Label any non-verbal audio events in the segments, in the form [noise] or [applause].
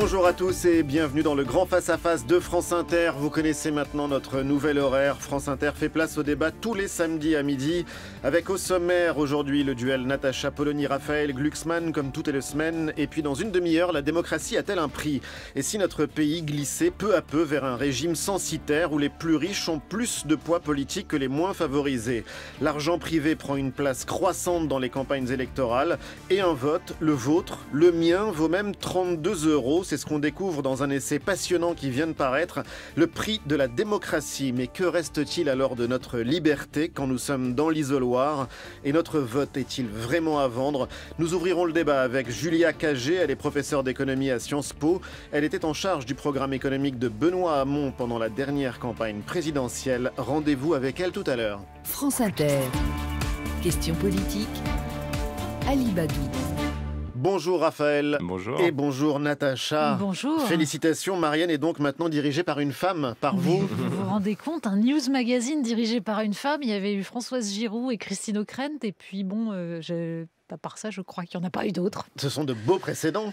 Bonjour à tous et bienvenue dans le grand face-à-face de France Inter. Vous connaissez maintenant notre nouvel horaire. France Inter fait place au débat tous les samedis à midi. Avec au sommaire aujourd'hui le duel Natacha Polony-Raphaël Glucksmann comme toutes les semaines. Et puis dans une demi-heure, la démocratie a-t-elle un prix Et si notre pays glissait peu à peu vers un régime censitaire où les plus riches ont plus de poids politique que les moins favorisés L'argent privé prend une place croissante dans les campagnes électorales et un vote, le vôtre, le mien, vaut même 32 euros c'est ce qu'on découvre dans un essai passionnant qui vient de paraître, Le prix de la démocratie. Mais que reste-t-il alors de notre liberté quand nous sommes dans l'isoloir Et notre vote est-il vraiment à vendre Nous ouvrirons le débat avec Julia Cagé, elle est professeure d'économie à Sciences Po. Elle était en charge du programme économique de Benoît Hamon pendant la dernière campagne présidentielle. Rendez-vous avec elle tout à l'heure. France Inter. Question politique. Ali Badou. Bonjour Raphaël. Bonjour. Et bonjour Natacha. Bonjour. Félicitations, Marianne est donc maintenant dirigée par une femme, par vous. Vous vous rendez compte, un news magazine dirigé par une femme, il y avait eu Françoise Giroud et Christine O'Krent, et puis bon, euh, À part ça, je crois qu'il n'y en a pas eu d'autres. Ce sont de beaux précédents.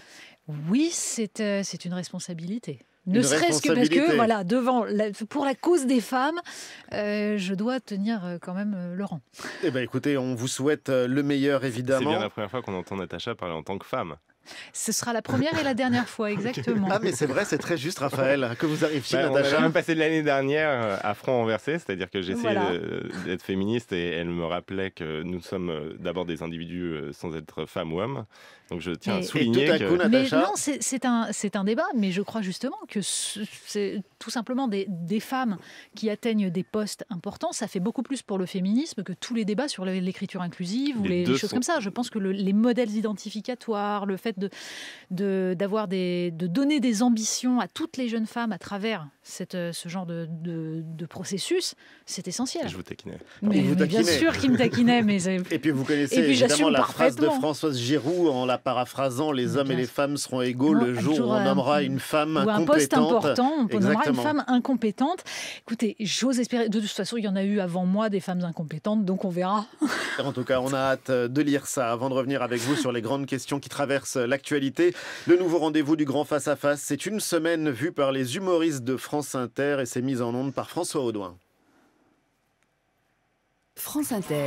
Oui, c'est euh, une responsabilité ne serait-ce que parce que, voilà, devant pour la cause des femmes, euh, je dois tenir euh, quand même euh, le rang. Eh ben, écoutez, on vous souhaite le meilleur, évidemment. C'est bien la première fois qu'on entend Natacha parler en tant que femme. Ce sera la première et la dernière fois, [laughs] exactement. Ah, mais c'est vrai, c'est très juste, Raphaël, [laughs] que vous arriviez chez bah, Natacha. même passé l'année dernière à front renversé, c'est-à-dire que j'essayais d'être féministe et elle me rappelait que nous sommes d'abord des individus sans être femme ou hommes donc je tiens à souligner que... non, c'est un, débat, mais je crois justement que c'est tout simplement des, femmes qui atteignent des postes importants, ça fait beaucoup plus pour le féminisme que tous les débats sur l'écriture inclusive ou les, choses comme ça. Je pense que les modèles identificatoires, le fait de, de, des, de donner des ambitions à toutes les jeunes femmes à travers euh, ce genre de, de, processus, c'est essentiel. Je vous taquinais. Mais, mais bien sûr qu'il me taquinait. Mais... et puis vous connaissez évidemment la phrase de Françoise Giroud en la paraphrasant Les hommes et les femmes seront égaux le jour où on nommera une femme ou un poste important, on nommera une femme incompétente. Écoutez, j'ose espérer. De toute façon, il y en a eu avant moi des femmes incompétentes, donc on verra. En tout cas, on a hâte euh, de lire ça avant de revenir avec vous sur les grandes questions qui traversent l'actualité. Le nouveau rendez-vous du grand face-à-face, c'est une semaine vue par les humoristes de France. France Inter et ses mises en onde par François Audouin. France Inter,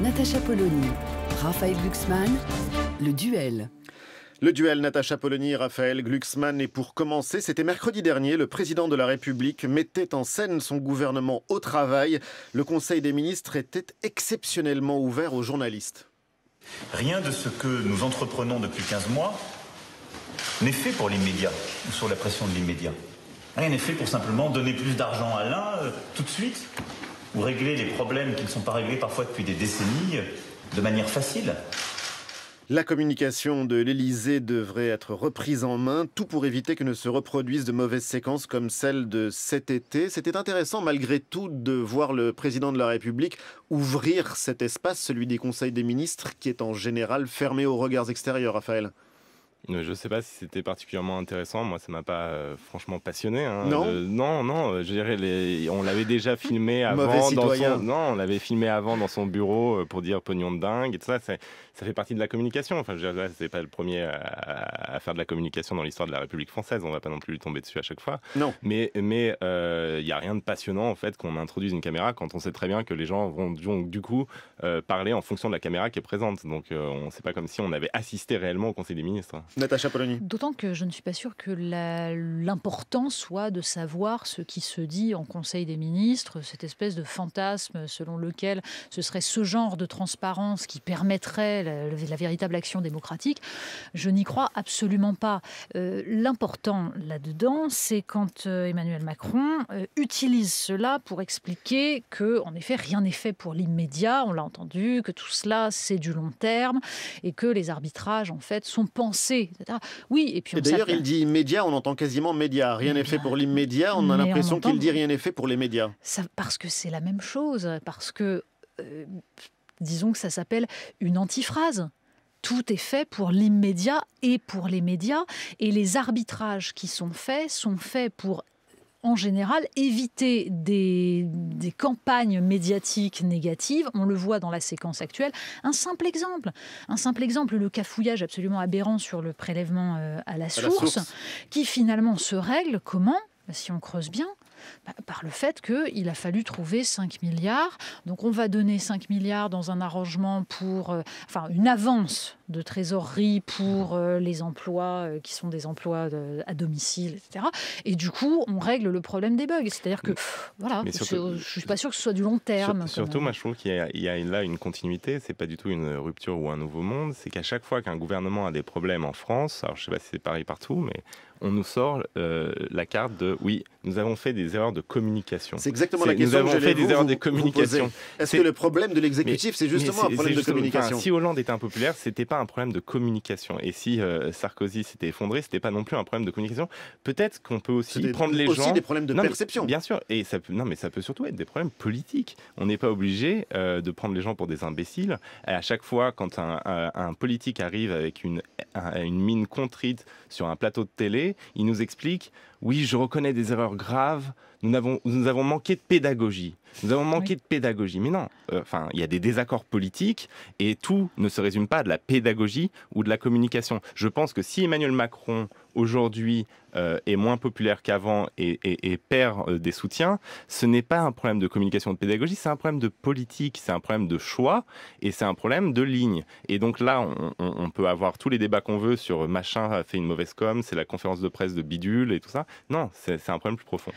Natacha Polony, Raphaël Glucksmann, le duel. Le duel Natacha Polony Raphaël Glucksmann. Et pour commencer, c'était mercredi dernier, le président de la République mettait en scène son gouvernement au travail. Le Conseil des ministres était exceptionnellement ouvert aux journalistes. Rien de ce que nous entreprenons depuis 15 mois n'est fait pour l'immédiat ou sur la pression de l'immédiat. Rien n'est fait pour simplement donner plus d'argent à l'un euh, tout de suite, ou régler les problèmes qui ne sont pas réglés parfois depuis des décennies euh, de manière facile. La communication de l'Elysée devrait être reprise en main, tout pour éviter que ne se reproduisent de mauvaises séquences comme celle de cet été. C'était intéressant malgré tout de voir le président de la République ouvrir cet espace, celui des conseils des ministres, qui est en général fermé aux regards extérieurs, Raphaël. Euh, je sais pas si c'était particulièrement intéressant. Moi, ça m'a pas euh, franchement passionné. Hein. Euh, non. non. non, Je dirais, les... on l'avait déjà filmé [laughs] avant. dans son... Non, on l'avait filmé avant dans son bureau pour dire pognon de dingue et tout ça. Ça fait partie de la communication. Enfin, je dirais, c'est pas le premier à... faire de la communication dans l'histoire de la République française. On va pas non plus lui tomber dessus à chaque fois. Non. Mais il n'y a rien de passionnant en fait qu'on introduise une caméra quand on sait très bien que les gens vont du coup parler en fonction de la caméra qui est présente. Donc, on sait pas comme si on avait assisté réellement au Conseil des ministres. Natacha D'autant que je ne suis pas sûre que l'important soit de savoir ce qui se dit en Conseil des ministres, cette espèce de fantasme selon lequel ce serait ce genre de transparence qui permettrait la, véritable action démocratique. Je n'y crois absolument pas. Euh, l'important là-dedans, c'est quand euh, Emmanuel Macron euh, utilise cela pour expliquer que, en effet, rien n'est fait pour l'immédiat. On l'a entendu, que tout cela, c'est du long terme et que les arbitrages, en fait, sont pensés oui, et puis D'ailleurs, il dit immédiat, on entend quasiment média. Rien n'est fait pour l'immédiat, on a l'impression qu'il dit rien n'est fait pour les médias. Ça, parce que c'est la même chose, parce que, euh, disons que ça s'appelle une antiphrase tout est fait pour l'immédiat et pour les médias. Et les arbitrages qui sont faits sont faits pour en général, éviter des, campagnes médiatiques négatives. On le voit dans la séquence actuelle. Un simple exemple, un simple exemple, le cafouillage absolument aberrant sur le prélèvement euh, à la source, qui finalement se règle comment si on creuse bien, bah, par le fait qu'il a fallu trouver 5 milliards. Donc on va donner 5 milliards dans un arrangement pour, euh, enfin une avance de trésorerie pour euh, les emplois euh, qui sont des emplois à domicile, etc. Et du coup, on règle le problème des bugs. C'est-à-dire que, voilà, je ne suis pas sûr que ce soit du long terme. surtout, moi, je trouve qu'il y, a là une continuité. C'est pas du tout une rupture ou un nouveau monde. C'est qu'à chaque fois qu'un gouvernement a des problèmes en France, alors je sais pas si c'est pareil partout, mais on nous sort euh, la carte de oui, nous avons fait des erreurs de communication. C'est exactement la question. Nous avons fait des erreurs de communication. Est-ce que le problème de l'exécutif, c'est justement un problème de communication Si Hollande était impopulaire, c'était pas un problème de communication. Et si euh, Sarkozy s'était effondré, c'était pas non plus un problème de communication. Peut-être qu'on peut aussi prendre les aussi gens. des problèmes de perception. bien sûr. Et ça peut, non, mais ça peut surtout être des problèmes politiques. On n'est pas obligé euh, de prendre les gens pour des imbéciles. à chaque fois, quand un, politique arrive avec une, une mine contrite sur un plateau de télé, il nous explique oui, je reconnais des erreurs graves nous avons, manqué de pédagogie. Nous avons manqué de pédagogie. Mais non, euh, enfin, il y a des désaccords politiques et tout ne se résume pas à de la pédagogie ou de la communication. Je pense que si Emmanuel Macron aujourd'hui euh, est moins populaire qu'avant et, perd euh, des soutiens, ce n'est pas un problème de communication de pédagogie, c'est un problème de politique, c'est un problème de choix et c'est un problème de ligne. Et donc là, on, on peut avoir tous les débats qu'on veut sur euh, machin a fait une mauvaise com, c'est la conférence de presse de bidule et tout ça. Non, c'est un problème plus profond.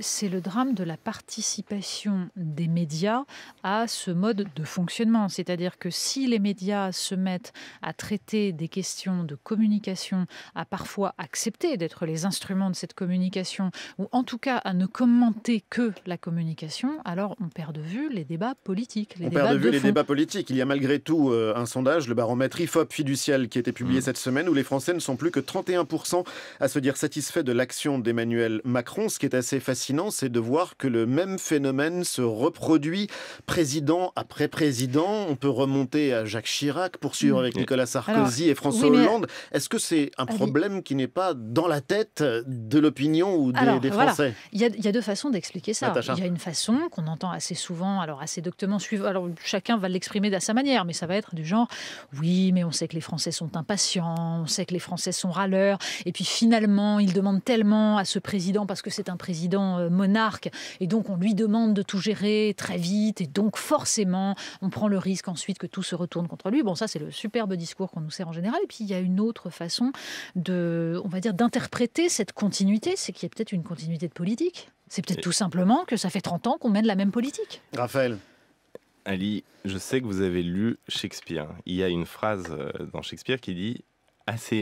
C'est le drame de la participation des médias à ce mode de fonctionnement. C'est-à-dire que si les médias se mettent à traiter des questions de communication, à parfois accepter d'être les instruments de cette communication, ou en tout cas à ne commenter que la communication, alors on perd de vue les débats politiques. Les on perd de vue les débats politiques. Il y a malgré tout euh, un sondage, le baromètre IFOP fiduciel qui a été publié mm. cette semaine, où les Français ne sont plus que 31% à se dire satisfaits de l'action d'Emmanuel Macron. Ce qui est assez fascinant, c'est de voir que le même phénomène se reproduit président après président. On peut remonter à Jacques Chirac, poursuivre mm. avec mm. Nicolas Sarkozy et François Hollande. Est-ce que c'est un problème qui n'est pas dans la tête de l'opinion ou des, Français. Il, y a, deux façons d'expliquer ça. Il y a une façon qu'on entend assez souvent, alors assez doctement, alors chacun va l'exprimer à sa manière, mais ça va être du genre oui, mais on sait que les Français sont impatients, on sait que les Français sont râleurs, et puis finalement, ils demandent tellement à ce président parce que c'est un président euh, monarque, et donc on lui demande de tout gérer très vite, et donc forcément, on prend le risque ensuite que tout se retourne contre lui. Bon, ça, c'est le superbe discours qu'on nous sert en général. Et puis, il y a une autre façon de on va dire, d'interpréter cette continuité, c'est qu'il y a peut-être une continuité de politique. C'est peut-être tout simplement que ça fait 30 ans qu'on mène la même politique. Raphaël Ali, je sais que vous avez lu Shakespeare. Il y a une phrase euh, dans Shakespeare qui dit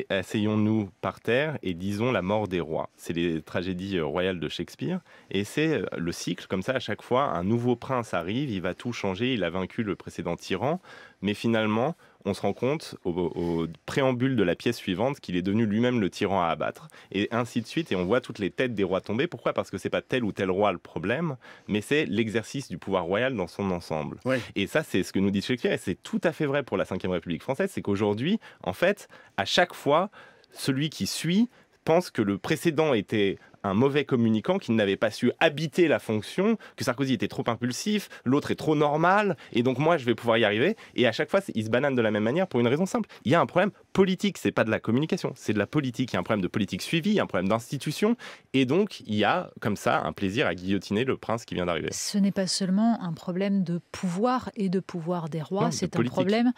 Asseyons-nous par terre et disons la mort des rois. C'est les tragédies euh, royales de Shakespeare. Et c'est euh, le cycle, comme ça, à chaque fois, un nouveau prince arrive, il va tout changer, il a vaincu le précédent tyran, mais finalement, on se rend compte au, préambule de la pièce suivante qu'il est devenu lui-même le tyran à abattre. Et ainsi de suite, et on voit toutes les têtes des rois tomber. Pourquoi Parce que c'est pas tel ou tel roi le problème, mais c'est l'exercice du pouvoir royal dans son ensemble. Et ça, c'est ce que nous dit Shakespeare, et c'est tout à fait vrai pour la Ve République française, c'est qu'aujourd'hui, en fait, à chaque fois, celui qui suit pense que le précédent était un mauvais communicant qui n'avait pas su habiter la fonction, que Sarkozy était trop impulsif, l'autre est trop normal, et donc moi je vais pouvoir y arriver. Et à chaque fois, il se banane de la même manière pour une raison simple. Il y a un problème politique, c'est pas de la communication, c'est de la politique. Il y a un problème de politique suivie, un problème d'institution, et donc il y a comme ça un plaisir à guillotiner le prince qui vient d'arriver. Ce n'est pas seulement un problème de pouvoir et de pouvoir des rois, c'est un problème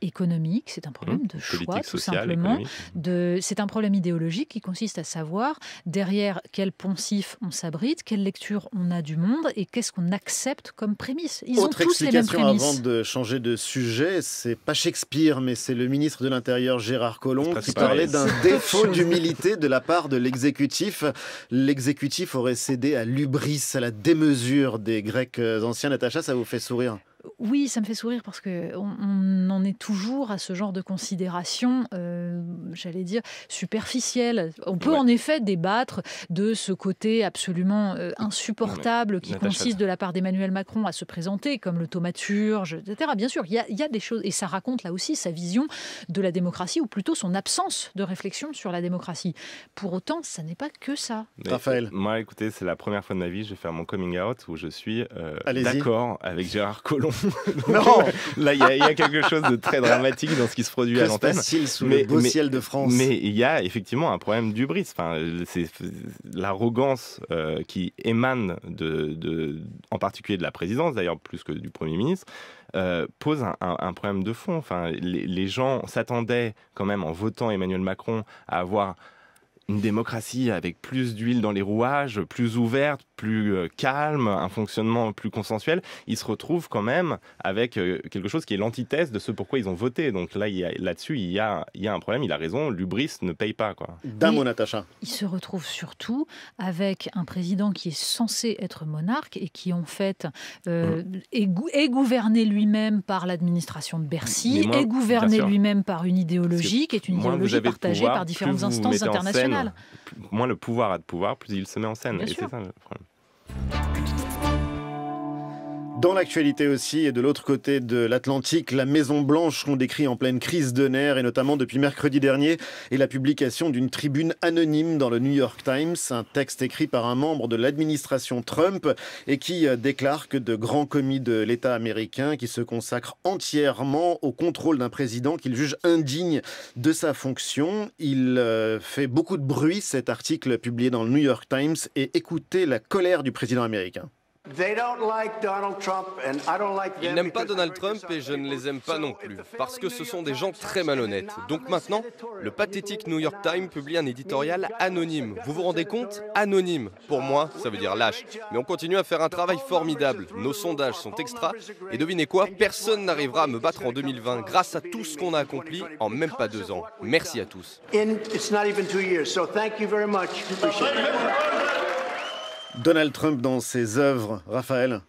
économique, c'est un problème mmh. de choix, tout simplement. C'est un problème idéologique qui consiste à savoir derrière quel poncif on s'abrite, quelle lecture on a du monde et qu'est-ce qu'on accepte comme prémisse. Ils ont tous les mêmes Avant de changer de sujet, c'est pas Shakespeare, mais c'est le ministre de l'Intérieur Gérard Collomb qui parlait d'un défaut d'humilité de la part de l'exécutif. L'exécutif aurait cédé à l'ubris, à la démesure des Grecs euh, anciens. Natacha, ça vous fait sourire oui, ça me fait sourire parce que on, en est toujours à ce genre de considération, euh, j'allais dire superficielle. On peut en effet débattre de ce côté absolument euh, insupportable mmh, qui consiste de la part d'Emmanuel Macron à se présenter comme le thaumaturge, etc. Bien sûr, il y, a, des choses et ça raconte là aussi sa vision de la démocratie ou plutôt son absence de réflexion sur la démocratie. Pour autant, ça n'est pas que ça. Raphaël, moi, écoutez, c'est la première fois de ma vie, je vais faire mon coming out où je suis euh, d'accord avec Gérard Collomb [laughs] non euh, Là, il y, a quelque chose de très dramatique dans ce qui se produit à l'antenne. sous le beau ciel de France Mais il y a effectivement un problème du Enfin, c'est l'arrogance euh, qui émane, de, en particulier de la présidence, d'ailleurs plus que du Premier ministre, euh, pose un, problème de fond. Enfin, les, les gens s'attendaient quand même, en votant Emmanuel Macron, à avoir une démocratie avec plus d'huile dans les rouages, plus ouverte, plus euh, calme, un fonctionnement plus consensuel, il se retrouve quand même avec euh, quelque chose qui est l'antithèse de ce pourquoi ils ont voté. Donc là, là-dessus, il, y a, il un problème, il a raison, l'ubris ne paye pas. Quoi. mot, Natacha. Il se retrouve surtout avec un président qui est censé être monarque et qui, en fait, euh, mmh. est, gouverné lui-même par l'administration de Bercy, est gouverné lui-même par une idéologie qui est une idéologie partagée par différentes instances internationales. moins le pouvoir a de pouvoir, plus il se met en scène. c'est ça le problème. Bye. Dans l'actualité aussi, et de l'autre côté de l'Atlantique, la Maison Blanche qu'on décrit en pleine crise de nerfs, et notamment depuis mercredi dernier, et la publication d'une tribune anonyme dans le New York Times, un texte écrit par un membre de l'administration Trump, et qui euh, déclare que de grands commis de l'État américain, qui se consacrent entièrement au contrôle d'un président qu'il juge indigne de sa fonction, il euh, fait beaucoup de bruit cet article publié dans le New York Times, et écoutez la colère du président américain. Ils n'aiment pas Donald Trump et je ne les aime pas non plus, parce que ce sont des gens très malhonnêtes. Donc maintenant, le pathétique New York Times publie un éditorial anonyme. Vous vous rendez compte Anonyme. Pour moi, ça veut dire lâche. Mais on continue à faire un travail formidable. Nos sondages sont extra. Et devinez quoi Personne n'arrivera à me battre en 2020 grâce à tout ce qu'on a accompli en même pas deux ans. Merci à tous. Donald Trump dans ses œuvres, Raphaël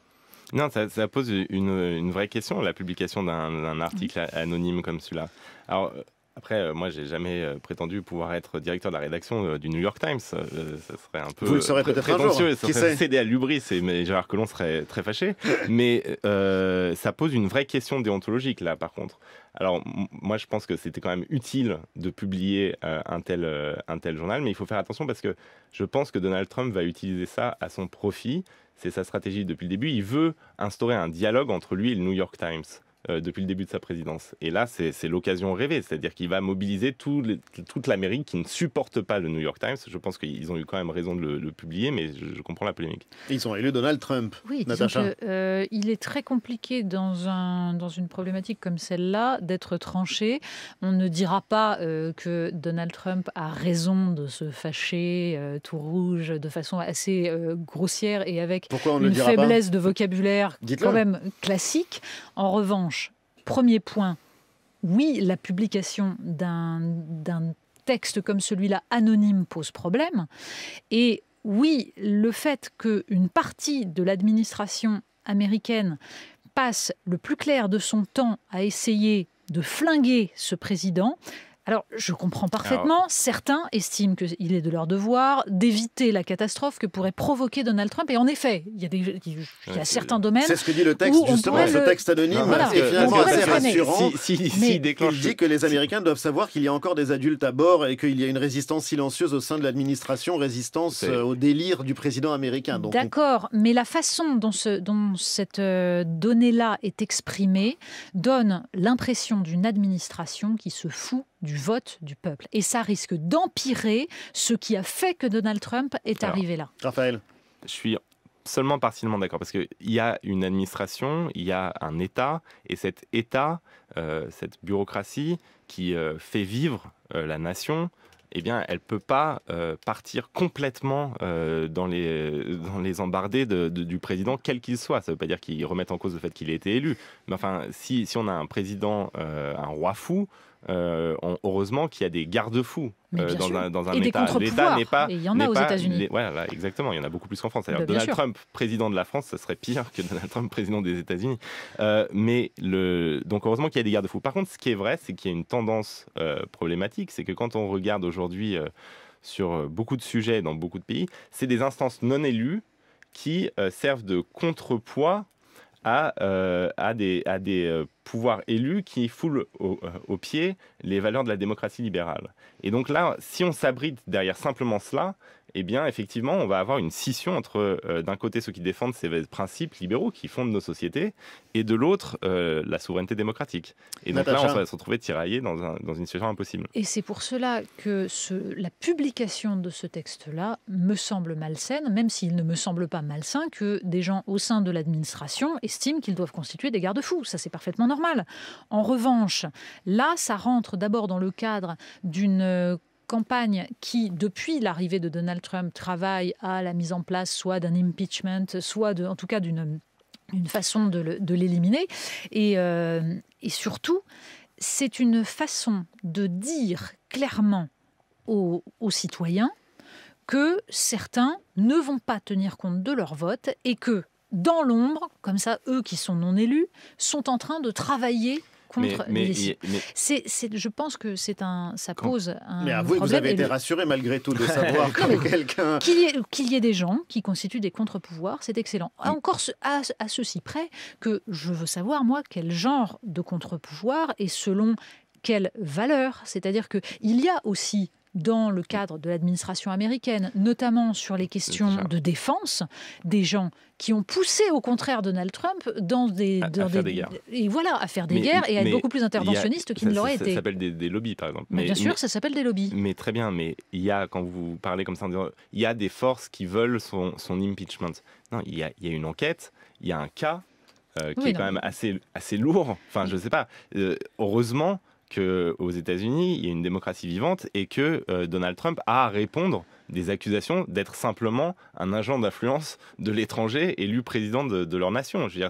non, ça, pose une, vraie question, la publication d'un article anonyme comme celui-là. Alors, euh, après, euh, moi, j'ai jamais euh, prétendu pouvoir être directeur de la rédaction du New York Times. ça serait un peu Vous le peut-être ça serait cédé à l'ubris et que l'on serait très fâché. [laughs] mais ça pose une vraie question déontologique, là, par contre. Alors moi je pense que c'était quand même utile de publier euh, euh, un tel journal, mais il faut faire attention parce que je pense que Donald Trump va utiliser ça à son profit. C'est sa stratégie depuis le début. Il veut instaurer un dialogue entre lui et le New York Times. Euh, depuis le début de sa présidence. Et là, c'est l'occasion rêvée, c'est-à-dire qu'il va mobiliser toute l'Amérique qui ne supporte pas le New York Times. Je pense qu'ils ont eu quand même raison de le, publier, mais je, comprends la polémique. ils ont élu Donald Trump. Oui, que, euh, il est très compliqué dans, un, dans une problématique comme celle-là d'être tranché. On ne dira pas euh, que Donald Trump a raison de se fâcher tout rouge de façon assez grossière et avec une faiblesse de vocabulaire quand même classique. En revanche, Premier point, oui, la publication d'un texte comme celui-là anonyme pose problème. Et oui, le fait qu'une partie de l'administration américaine passe le plus clair de son temps à essayer de flinguer ce président, alors, je comprends parfaitement. Certains estiment qu'il est de leur devoir d'éviter la catastrophe que pourrait provoquer Donald Trump. Et en effet, il y a, certains domaines. C'est ce que dit le texte, justement, texte anonyme, est finalement assez rassurant. Il dit que les Américains doivent savoir qu'il y a encore des adultes à bord et qu'il y a une résistance silencieuse au sein de l'administration, résistance euh, au délire du président américain. D'accord, mais la façon dont, cette euh, donnée-là est exprimée donne l'impression d'une administration qui se fout du vote du peuple. Et ça risque d'empirer ce qui a fait que Donald Trump est arrivé là. Raphaël Je suis seulement partiellement d'accord, parce qu'il y a une administration, il y a un État, et cet État, euh, cette bureaucratie qui euh, fait vivre euh, la nation, eh bien, elle ne peut pas partir complètement dans, les, dans les embardés du président, quel qu'il soit. Ça ne veut pas dire qu'il remette en cause le fait qu'il ait été élu. Mais enfin, si, on a un président, un roi fou, euh, heureusement qu'il y a des garde-fous euh, dans, un, dans un État. L'État n'est pas. Il y en a aux États-Unis. Voilà, exactement. Il y en a beaucoup plus qu'en France. Bah, Donald Trump, président de la France, ça serait pire que Donald Trump, président des États-Unis. Euh, mais le, donc heureusement qu'il y a des garde-fous. Par contre, ce qui est vrai, c'est qu'il y a une tendance problématique, c'est que quand on regarde aujourd'hui sur beaucoup de sujets dans beaucoup de pays, c'est des instances non élues qui servent de contrepoids euh, à, des, euh, pouvoirs élus qui foulent euh, au, pied les valeurs de la démocratie libérale. Et donc là, si on s'abrite derrière simplement cela, eh bien, effectivement, on va avoir une scission entre, euh, d'un côté, ceux qui défendent ces principes libéraux qui fondent nos sociétés, et de l'autre, euh, la souveraineté démocratique. Et donc là, on va se retrouver tiraillé dans, une situation impossible. Et c'est pour cela que la publication de ce texte-là me semble malsaine, même s'il ne me semble pas malsain que des gens au sein de l'administration estiment qu'ils doivent constituer des garde-fous. Ça, c'est parfaitement normal. En revanche, là, ça rentre d'abord dans le cadre d'une euh, campagne qui, depuis l'arrivée de Donald Trump, travaille à la mise en place soit d'un impeachment, soit en tout cas d'une façon de l'éliminer. Euh, et, surtout, c'est une façon de dire clairement aux citoyens que certains ne vont pas tenir compte de leur vote et que dans l'ombre, comme ça, eux qui sont non élus, sont en train de travailler mais, c'est, je pense que c'est un, ça pose un mais Vous avez été rassuré malgré tout de [laughs] savoir que quelqu'un... Qu'il y, ait des gens qui constituent des contre-pouvoirs, c'est excellent. Encore à, ceci près que je veux savoir, moi, quel genre de contre-pouvoir et selon quelle valeur. C'est-à-dire que il y a aussi dans le cadre de l'administration américaine, notamment sur les questions de défense, des gens qui ont poussé au contraire Donald Trump dans des, à, dans des, et voilà à faire des guerres et à être beaucoup plus interventionniste qu'il ne l'aurait été. Ça s'appelle des, des, lobbies par exemple. Mais, bien sûr, ça s'appelle des lobbies. Mais très bien, mais il y a quand vous parlez comme ça, il y a des forces qui veulent son, son impeachment. Non, il y, a, il y a une enquête, il y a un cas. Euh, qui est quand même assez, assez lourd. Enfin, je ne sais pas. Euh, heureusement, qu'aux États-Unis, il y a une démocratie vivante et que euh, Donald Trump a à répondre des accusations d'être simplement un agent d'influence de l'étranger élu président de, leur nation. Je veux dire,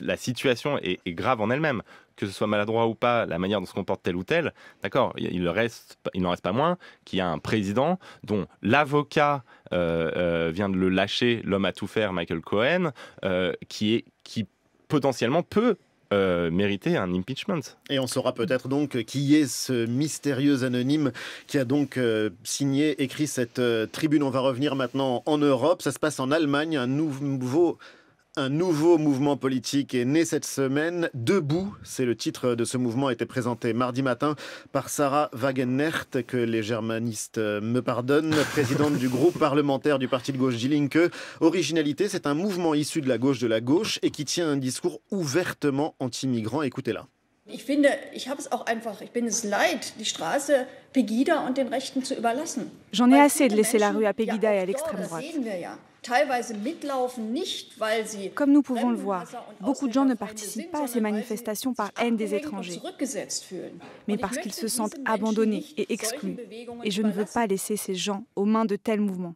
la situation est, grave en elle-même. Que ce soit maladroit ou pas, la manière dont se comporte tel ou tel, d'accord, il, reste, il n'en reste pas moins qu'il y a un président dont l'avocat euh, euh, vient de le lâcher, l'homme à tout faire, Michael Cohen, qui est qui potentiellement peut euh, mérité mériter un impeachment. Et on saura peut-être donc qui est ce mystérieux anonyme qui a donc euh, signé, écrit cette euh, tribune. On va revenir maintenant en Europe. Ça se passe en Allemagne. Un nouveau un nouveau mouvement politique est né cette semaine. Debout, c'est le titre de ce mouvement, a été présenté mardi matin par Sarah Wagenert, que les germanistes me pardonnent, présidente du groupe parlementaire du parti de gauche Die Linke. Originalité, c'est un mouvement issu de la gauche de la gauche et qui tient un discours ouvertement anti-migrant. Écoutez-la. J'en ai assez de laisser la rue à Pegida et à l'extrême droite. Comme nous pouvons le voir, beaucoup de gens ne participent pas à ces manifestations par haine des étrangers, mais parce qu'ils se sentent abandonnés et exclus. Et je ne veux pas laisser ces gens aux mains de tels mouvements.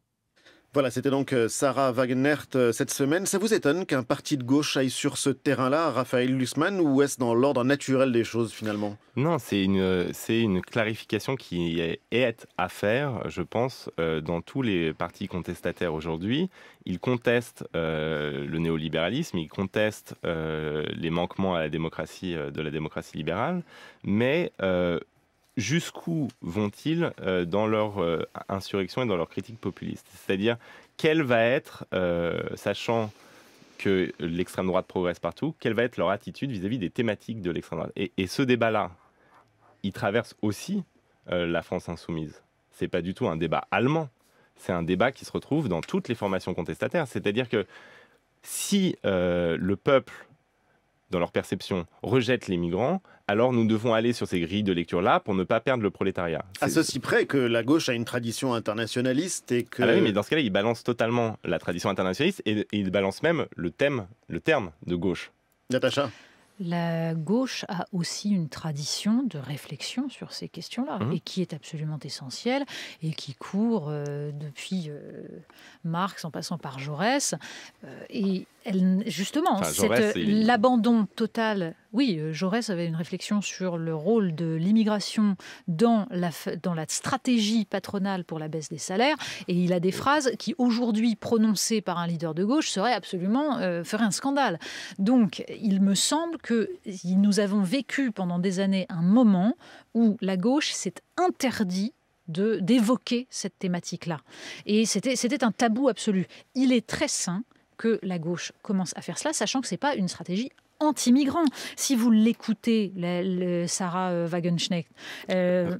Voilà, c'était donc euh, Sarah Wagnert euh, cette semaine. Ça vous étonne qu'un parti de gauche aille sur ce terrain-là, Raphaël Lussmann, ou est-ce dans l'ordre naturel des choses finalement Non, c'est une, euh, c'est une clarification qui est à faire, je pense, dans tous les partis contestataires aujourd'hui. Ils contestent le néolibéralisme, ils contestent les manquements à la démocratie, de la démocratie libérale, mais jusqu'où vont-ils euh, dans leur euh, insurrection et dans leur critique populiste C'est-à-dire, quelle va être, euh, sachant que l'extrême droite progresse partout, quelle va être leur attitude vis-à-vis des thématiques de l'extrême droite et, ce débat-là, il traverse aussi la France insoumise. Ce n'est pas du tout un débat allemand, c'est un débat qui se retrouve dans toutes les formations contestataires. C'est-à-dire que si le peuple dans leur perception, rejettent les migrants, alors nous devons aller sur ces grilles de lecture-là pour ne pas perdre le prolétariat. À ceci près que la gauche a une tradition internationaliste et que... Ah bah oui, mais dans ce cas-là, il balance totalement la tradition internationaliste et il balance même le thème, le terme de gauche. Natacha la gauche a aussi une tradition de réflexion sur ces questions-là, mmh. et qui est absolument essentielle, et qui court euh, depuis euh, Marx en passant par Jaurès. Euh, et elle, justement, l'abandon total. Oui, euh, Jaurès avait une réflexion sur le rôle de l'immigration dans la, stratégie patronale pour la baisse des salaires. Et il a des phrases qui, aujourd'hui, prononcées par un leader de gauche, seraient absolument. Euh, un scandale. Donc, il me semble que nous avons vécu pendant des années un moment où la gauche s'est interdite d'évoquer cette thématique-là. Et c'était un tabou absolu. Il est très sain que la gauche commence à faire cela, sachant que ce n'est pas une stratégie anti migrants Si vous l'écoutez, Sarah euh, Wagenknecht, euh,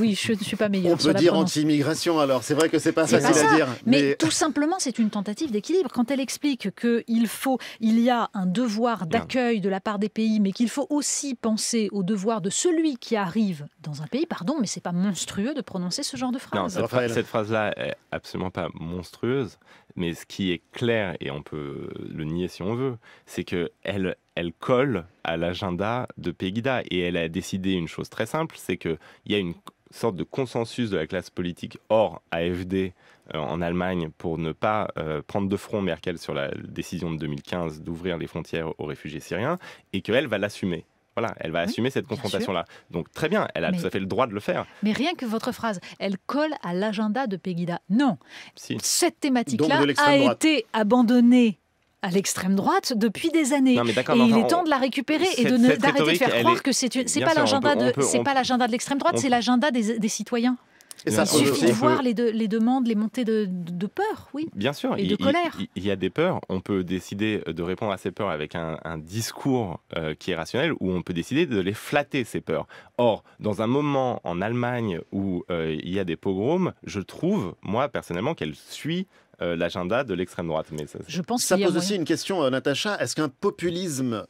oui, je ne suis pas meilleure. On peut dire anti-immigration alors, c'est vrai que c'est pas facile à dire. Mais, tout simplement, c'est une tentative d'équilibre. Quand elle explique qu'il faut, il y a un devoir d'accueil de la part des pays, mais qu'il faut aussi penser au devoir de celui qui arrive dans un pays, pardon, mais c'est pas monstrueux de prononcer ce genre de phrase. Non, cette, phrase-là est absolument pas monstrueuse. Mais ce qui est clair, et on peut le nier si on veut, c'est qu'elle elle colle à l'agenda de Pegida. Et elle a décidé une chose très simple, c'est qu'il y a une sorte de consensus de la classe politique hors AFD euh, en Allemagne pour ne pas euh, prendre de front Merkel sur la décision de 2015 d'ouvrir les frontières aux réfugiés syriens, et qu'elle va l'assumer. Voilà, elle va assumer cette confrontation-là. Donc très bien, elle a tout à fait le droit de le faire. Mais rien que votre phrase, elle colle à l'agenda de Pegida. Non, cette thématique-là a été abandonnée à l'extrême droite depuis des années. et il est temps de la récupérer et d'arrêter de, faire croire que c'est pas pas l'agenda de l'extrême droite, c'est l'agenda des citoyens. Il ça, de voir les, les, demandes, les montées de, peur, oui. Bien sûr. Et il, de colère. Il, y a des peurs. On peut décider de répondre à ces peurs avec un, discours euh, qui est rationnel, ou on peut décider de les flatter ces peurs. Or, dans un moment en Allemagne où euh, il y a des pogroms, je trouve, moi personnellement, qu'elle suit euh, l'agenda de l'extrême droite. Mais ça, ça pose aussi une question, Natacha. Est-ce qu'un populisme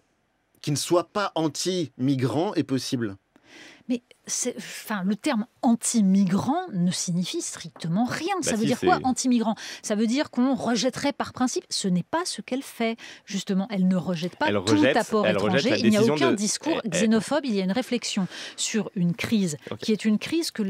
qui ne soit pas anti-migrant est possible mais enfin, le terme anti-migrant ne signifie strictement rien. ça bah veut dire quoi, anti-migrant Ça veut dire qu'on rejetterait par principe. Ce n'est pas ce qu'elle fait. Justement, elle ne rejette pas tout apport étranger. Il n'y a aucun discours eh, eh. xénophobe. Il y a une réflexion sur une crise qui est une crise que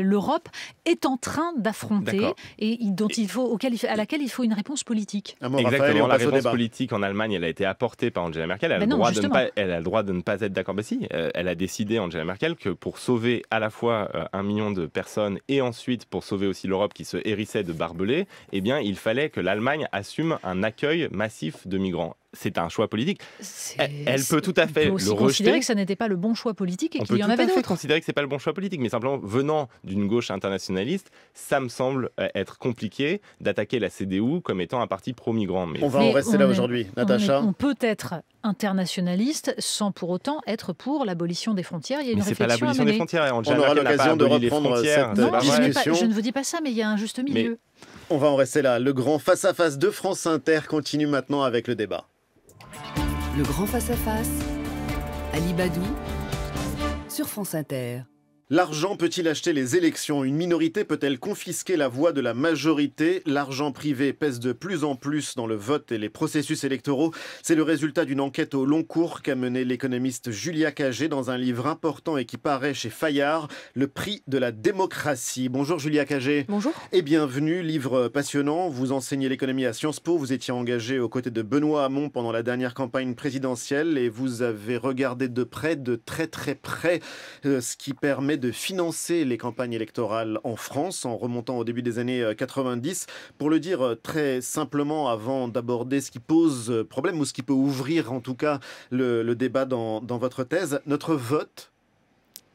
l'Europe est en train d'affronter et dont il faut, à laquelle il faut une réponse politique. Ah Exactement. la réponse politique en Allemagne, elle a été apportée par Angela Merkel. Elle, a, le ben droit de ne pas, elle a le droit de ne pas être d'accord. Mais ben si, euh, elle a décidé, Angela Merkel, que pour sauver à la fois euh, un million de personnes et ensuite pour sauver aussi l'Europe qui se hérissait de barbelés, eh bien il fallait que l'Allemagne assume un accueil massif de migrants c'est un choix politique. Elle, peut tout à fait on peut aussi considérer que ça n'était pas le bon choix politique et qu'il y en avait d'autres. peut considérer que c'est pas le bon choix politique, mais simplement venant d'une gauche internationaliste, ça me semble euh, être compliqué d'attaquer la CDU comme étant un parti pro-migrant. Mais... On va en rester là aujourd'hui, Natacha. On, peut être internationaliste sans pour autant être pour l'abolition des frontières. Il y a une mais c'est pas l'abolition des frontières. On, aura l'occasion de reprendre cette euh, non, je, ne vous dis pas ça, mais il y a un juste milieu. On va en rester là. Le grand face à -face de France Inter continue maintenant avec le débat. Le grand face-à-face, Alibadou, sur France Inter. L'argent peut-il acheter les élections Une minorité peut-elle confisquer la voix de la majorité L'argent privé pèse de plus en plus dans le vote et les processus électoraux. C'est le résultat d'une enquête au long cours qu'a menée l'économiste Julia Cagé dans un livre important et qui paraît chez Fayard, Le prix de la démocratie. Bonjour Julia Cagé. Bonjour. Et bienvenue, livre passionnant. Vous enseignez l'économie à Sciences Po, vous étiez engagé aux côtés de Benoît Hamon pendant la dernière campagne présidentielle et vous avez regardé de près, de très très près, euh, ce qui permet de financer les campagnes électorales en France en remontant au début des années 90. Euh, Pour le dire euh, très simplement, avant d'aborder ce qui pose euh, problème ou ce qui peut ouvrir en tout cas le, débat dans, dans votre thèse, notre vote,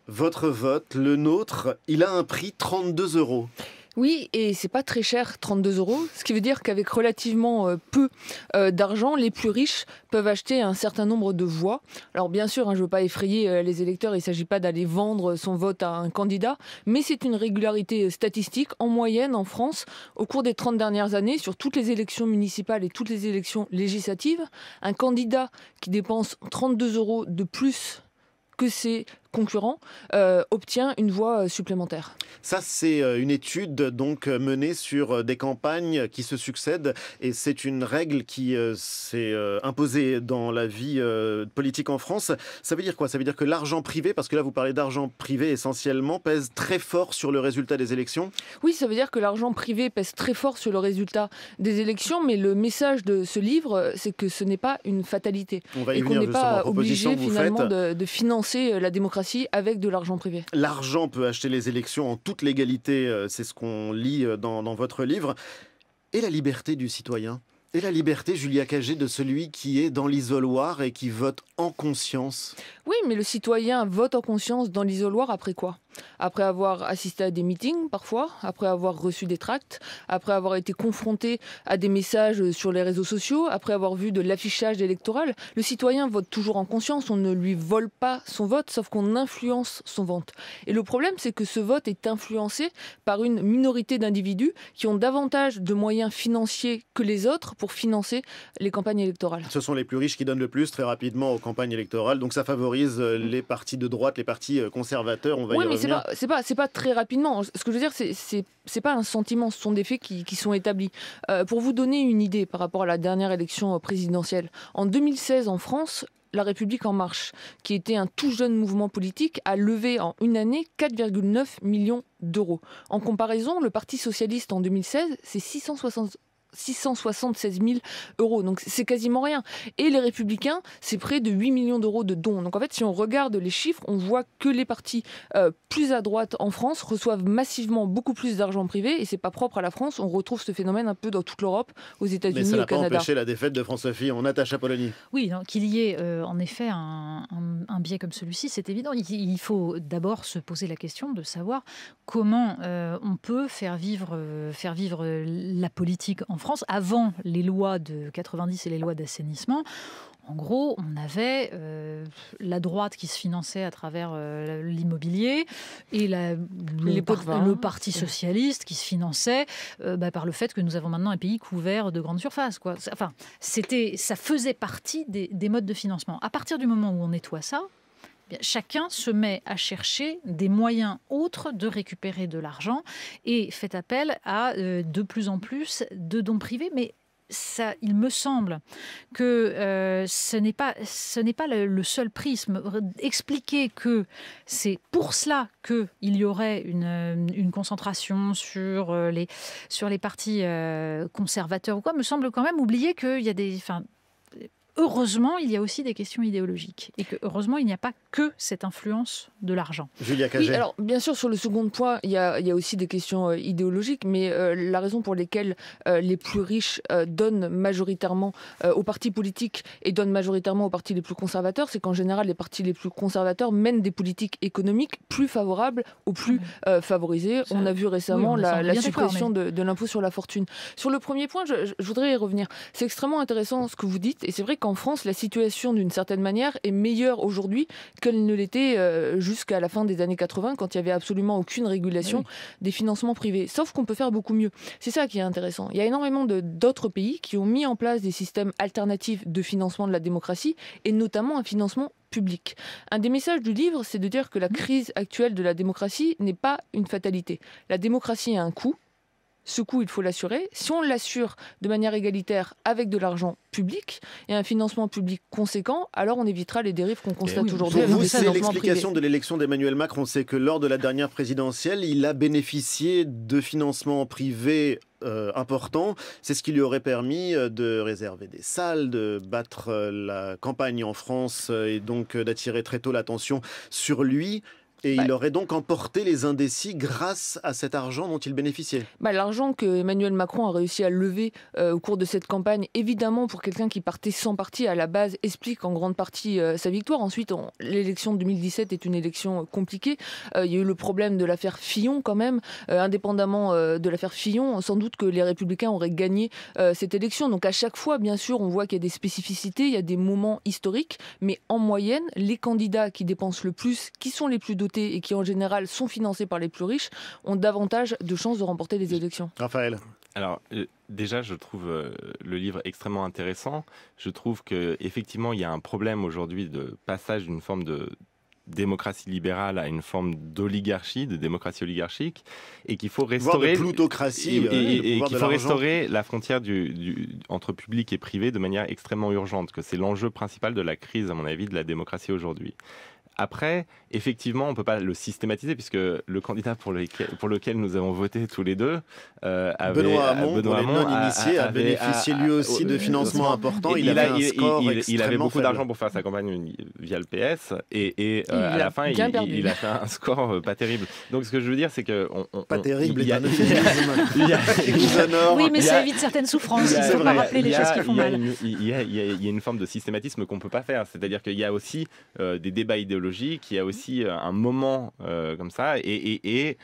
votre vote, le nôtre, il a un prix 32 euros. Oui, et c'est pas très cher, 32 euros, ce qui veut dire qu'avec relativement euh, peu euh, d'argent, les plus riches peuvent acheter un certain nombre de voix. Alors bien sûr, hein, je ne veux pas effrayer euh, les électeurs, il ne s'agit pas d'aller vendre son vote à un candidat, mais c'est une régularité statistique. En moyenne, en France, au cours des 30 dernières années, sur toutes les élections municipales et toutes les élections législatives, un candidat qui dépense 32 euros de plus que ses concurrent euh, obtient une voix euh, supplémentaire. Ça, c'est euh, une étude donc menée sur des campagnes qui se succèdent et c'est une règle qui s'est imposée dans la vie politique en France. Ça veut dire quoi Ça veut dire que l'argent privé, parce que là vous parlez d'argent privé essentiellement, pèse très fort sur le résultat des élections Oui, ça veut dire que l'argent privé pèse très fort sur le résultat des élections, mais le message de ce livre, c'est que ce n'est pas une fatalité. On et qu'on n'est pas obligé finalement de financer la démocratie avec de l'argent privé. L'argent peut acheter les élections en toute légalité, euh, c'est ce qu'on lit euh, dans votre livre. Et la liberté du citoyen et la liberté, Julia Cagé, de celui qui est dans l'isoloir et qui vote en conscience Oui, mais le citoyen vote en conscience dans l'isoloir après quoi Après avoir assisté à des meetings parfois, après avoir reçu des tracts, après avoir été confronté à des messages sur les réseaux sociaux, après avoir vu de l'affichage électoral, le citoyen vote toujours en conscience, on ne lui vole pas son vote, sauf qu'on influence son vote. Et le problème, c'est que ce vote est influencé par une minorité d'individus qui ont davantage de moyens financiers que les autres pour financer les campagnes électorales. Ce sont les plus riches qui donnent le plus très rapidement aux campagnes électorales, donc ça favorise euh, mm. les partis de droite, les partis euh, conservateurs. On va oui, y mais c'est pas, c'est pas, pas, très rapidement. Ce que je veux dire, c'est, c'est, pas un sentiment, ce sont des faits qui, sont établis. Euh, pour vous donner une idée par rapport à la dernière élection présidentielle, en 2016 en France, la République en marche, qui était un tout jeune mouvement politique, a levé en une année 4,9 millions d'euros. En comparaison, le Parti socialiste en 2016, c'est 660 676 000 euros. Donc c'est quasiment rien. Et les Républicains, c'est près de 8 millions d'euros de dons. Donc en fait, si on regarde les chiffres, on voit que les partis euh, plus à droite en France reçoivent massivement beaucoup plus d'argent privé. Et c'est pas propre à la France. On retrouve ce phénomène un peu dans toute l'Europe, aux États-Unis, au Canada. Mais ça n'a pas empêché la défaite de François Fillon. On attache à Polonie. Oui, qu'il y ait euh, en effet un, biais comme celui-ci, c'est évident. Il, faut d'abord se poser la question de savoir comment euh, on peut faire vivre, faire vivre la politique en France, avant les lois de 90 et les lois d'assainissement, en gros, on avait euh, la droite qui se finançait à travers euh, l'immobilier et le, le, Parti socialiste qui se finançait euh, bah, par le fait que nous avons maintenant un pays couvert de grandes surfaces. Quoi. Enfin, c'était, ça faisait partie des modes de financement. À partir du moment où on nettoie ça, chacun se met à chercher des moyens autres de récupérer de l'argent et fait appel à euh, de plus en plus de dons privés, mais il me semble que euh, ce n'est pas, ce pas le, seul prisme. Expliquer que c'est pour cela qu'il y aurait une, concentration sur euh, les, sur les partis conservateurs ou quoi, me semble quand même oublier qu'il y a des heureusement, il y a aussi des questions idéologiques et que heureusement, il n'y a pas que cette influence de l'argent. Julia alors bien sûr, sur le second point, il y a, il y a aussi des questions euh, idéologiques, mais euh, la raison pour laquelle euh, les plus riches donnent majoritairement aux partis politiques et donnent majoritairement aux partis les plus conservateurs, c'est qu'en général, les partis les plus conservateurs mènent des politiques économiques plus favorables aux plus favorisés. on a vu récemment la, suppression de, l'impôt sur la fortune. Sur le premier point, je, je voudrais y revenir. C'est extrêmement intéressant ce que vous dites, et c'est vrai que qu'en France, la situation d'une certaine manière est meilleure aujourd'hui qu'elle ne l'était euh, jusqu'à la fin des années 80, quand il n'y avait absolument aucune régulation des financements privés. Sauf qu'on peut faire beaucoup mieux. C'est ça qui est intéressant. Il y a énormément d'autres pays qui ont mis en place des systèmes alternatifs de financement de la démocratie, et notamment un financement public. Un des messages du livre, c'est de dire que la mmh. crise actuelle de la démocratie n'est pas une fatalité. La démocratie a un coût, ce coût, il faut l'assurer. Si on l'assure de manière égalitaire avec de l'argent public et un financement public conséquent, alors on évitera les dérives qu'on constate oui, aujourd'hui. Vous, c'est l'explication de l'élection d'Emmanuel Macron. On sait que lors de la dernière présidentielle, il a bénéficié de financements privés euh, importants. C'est ce qui lui aurait permis euh, de réserver des salles, de battre euh, la campagne en France et donc d'attirer très tôt l'attention sur lui. Et il bah. aurait donc emporté les indécis grâce à cet argent dont il bénéficiait. Bah, l'argent que Emmanuel Macron a réussi à lever euh, au cours de cette campagne, évidemment pour quelqu'un qui partait sans parti à la base, explique en grande partie euh, sa victoire. Ensuite, l'élection 2017 est une élection euh, compliquée. il y a eu le problème de l'affaire Fillon quand même. indépendamment de l'affaire Fillon, sans doute que les Républicains auraient gagné cette élection. Donc à chaque fois, bien sûr, on voit qu'il y a des spécificités, il y a des moments historiques, mais en moyenne, les candidats qui dépensent le plus, qui sont les plus dotés, et qui en général sont financés par les plus riches ont davantage de chances de remporter des élections. Raphaël. Alors euh, déjà, je trouve euh, le livre extrêmement intéressant. Je trouve que effectivement, il y a un problème aujourd'hui de passage d'une forme de démocratie libérale à une forme d'oligarchie, de démocratie oligarchique, et qu'il faut restaurer plutocratie et, qu'il faut restaurer la frontière du, entre public et privé de manière extrêmement urgente, que c'est l'enjeu principal de la crise, à mon avis, de la démocratie aujourd'hui. Après, effectivement, on ne peut pas le systématiser puisque le candidat pour lequel, pour lequel nous avons voté tous les deux, euh, Benoît Hamon, a, bénéficié lui aussi de financements importants. Il, avait, avait beaucoup d'argent pour faire sa campagne via le PS et, et euh, à la fin, il, a fait un score euh, pas terrible. Donc, ce que je veux dire, c'est que pas terrible. Il y a, [laughs] Oui, mais ça évite certaines souffrances. Il faut pas rappeler les choses qui font mal. Il y a une forme de systématisme qu'on peut pas faire. C'est-à-dire qu'il y a aussi des débats idéologiques logique, il y a mhm. aussi euh, un moment euh, comme ça, et,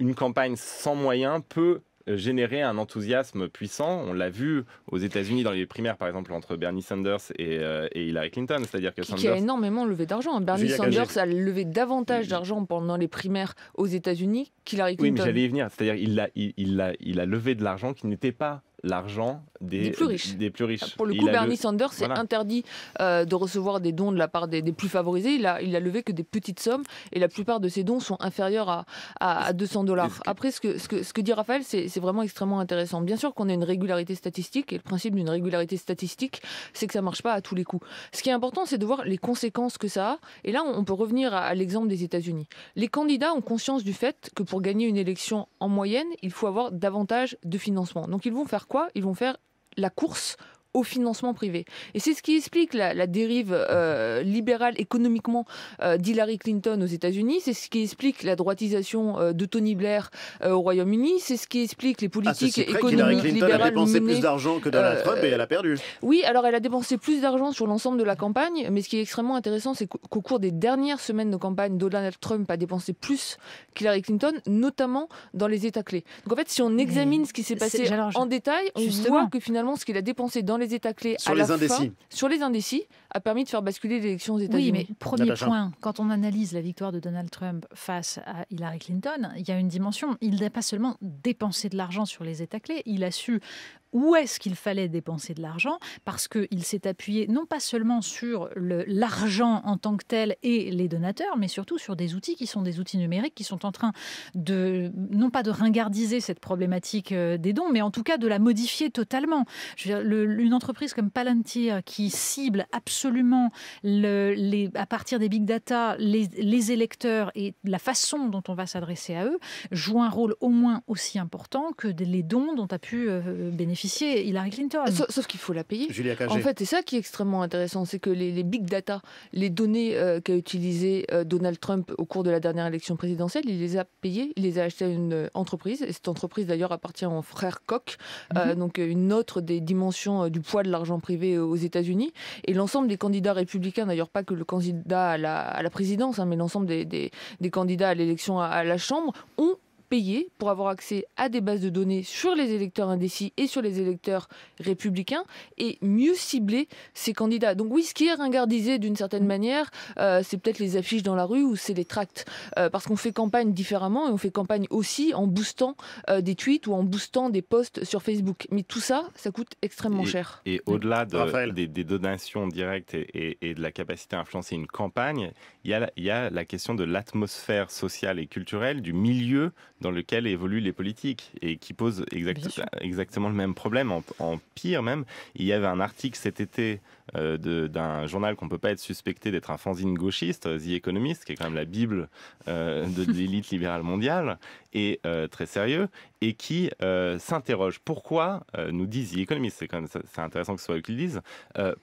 une campagne sans moyens peut euh, générer un enthousiasme puissant. On l'a vu aux États-Unis dans les primaires, par exemple, entre Bernie Sanders et, Hillary Clinton. C'est-à-dire que Sanders. a énormément levé d'argent. Hein. Bernie Sanders a levé davantage d'argent pendant les primaires aux États-Unis qu'Hillary Clinton. Oui, mais j'allais y venir. C'est-à-dire qu'il il, il a levé de l'argent qui n'était pas l'argent des, plus riches. Pour le coup, Bernie Sanders s'est interdit euh, de recevoir des dons de la part des, plus favorisés. Il a, il a levé que des petites sommes et la plupart de ces dons sont inférieurs à, à, 200 dollars. Après, ce que, ce, que, dit Raphaël, c'est vraiment extrêmement intéressant. Bien sûr qu'on a une régularité statistique et le principe d'une régularité statistique, c'est que ça marche pas à tous les coups. Ce qui est important, c'est de voir les conséquences que ça a. Et là, on peut revenir à, à l'exemple des États-Unis. Les candidats ont conscience du fait que pour gagner une élection en moyenne, il faut avoir davantage de financement. Donc ils vont faire quoi Ils vont faire la course au financement privé. Et c'est ce qui explique la, dérive euh, libérale économiquement euh, d'Hillary Clinton aux États-Unis, c'est ce qui explique la droitisation euh, de Tony Blair au Royaume-Uni, c'est ce qui explique les ah, politiques économiques Clinton libérales a dépensé plus d'argent que Donald Trump et elle a perdu. Oui, alors elle a dépensé plus d'argent sur l'ensemble de la campagne, mais ce qui est extrêmement intéressant, c'est qu'au cours des dernières semaines de campagne, Donald Trump a dépensé plus qu'Hillary Clinton, notamment dans les États clés. Donc en fait, si on examine ce qui s'est passé en détail, on voit que finalement, ce qu'il a dépensé dans clés sur à les la indécis. sur les indécis, a permis de faire basculer l'élection aux États-Unis. Oui, mais premier point, quand on analyse la victoire de Donald Trump face à Hillary Clinton, il y a une dimension. Il n'a pas seulement dépensé de l'argent sur les États clés, il a su où est-ce qu'il fallait dépenser de l'argent, parce qu'il s'est appuyé non pas seulement sur l'argent en tant que tel et les donateurs, mais surtout sur des outils qui sont des outils numériques, qui sont en train de, non pas de ringardiser cette problématique euh, des dons, mais en tout cas de la modifier totalement. Je veux dire, le, une entreprise comme Palantir qui cible absolument le, les, à partir des big data les, électeurs et la façon dont on va s'adresser à eux joue un rôle au moins aussi important que les dons dont a pu euh, bénéficier Hillary Clinton. Ah, sauf, qu'il faut la payer. En fait, c'est ça qui est extrêmement intéressant, c'est que les, big data, les données euh, qu'a utilisées euh, Donald Trump au cours de la dernière élection présidentielle, il les a payées, il les a achetées à une entreprise, et cette entreprise d'ailleurs appartient au frère Koch, mhm. donc une autre des dimensions du du poids de l'argent privé euh, aux États-Unis. Et l'ensemble des candidats républicains, d'ailleurs pas que le candidat à la, présidence, hein, mais l'ensemble des, candidats à l'élection à la Chambre, ont payer pour avoir accès à des bases de données sur les électeurs indécis et sur les électeurs républicains et mieux cibler ces candidats. Donc oui, ce qui est ringardisé d'une certaine mm. manière, euh, c'est peut-être les affiches dans la rue ou c'est les tracts, euh, parce qu'on fait campagne différemment et on fait campagne aussi en boostant euh, des tweets ou en boostant des posts sur Facebook. Mais tout ça, ça coûte extrêmement cher. Et au-delà des, donations directes et, de la capacité à influencer une campagne, il il y a la question de l'atmosphère sociale et culturelle du milieu dans lequel évoluent les politiques et qui pose exactement le même problème, en, pire même. Il y avait un article cet été euh, d'un journal qu'on ne peut pas être suspecté d'être un fanzine gauchiste, euh, The Economist, qui est quand même la bible euh, de, [laughs] l'élite libérale mondiale, et très sérieux, et qui s'interroge pourquoi, nous dit The Economist, c'est quand même c'est intéressant que ce soit eux qui le disent,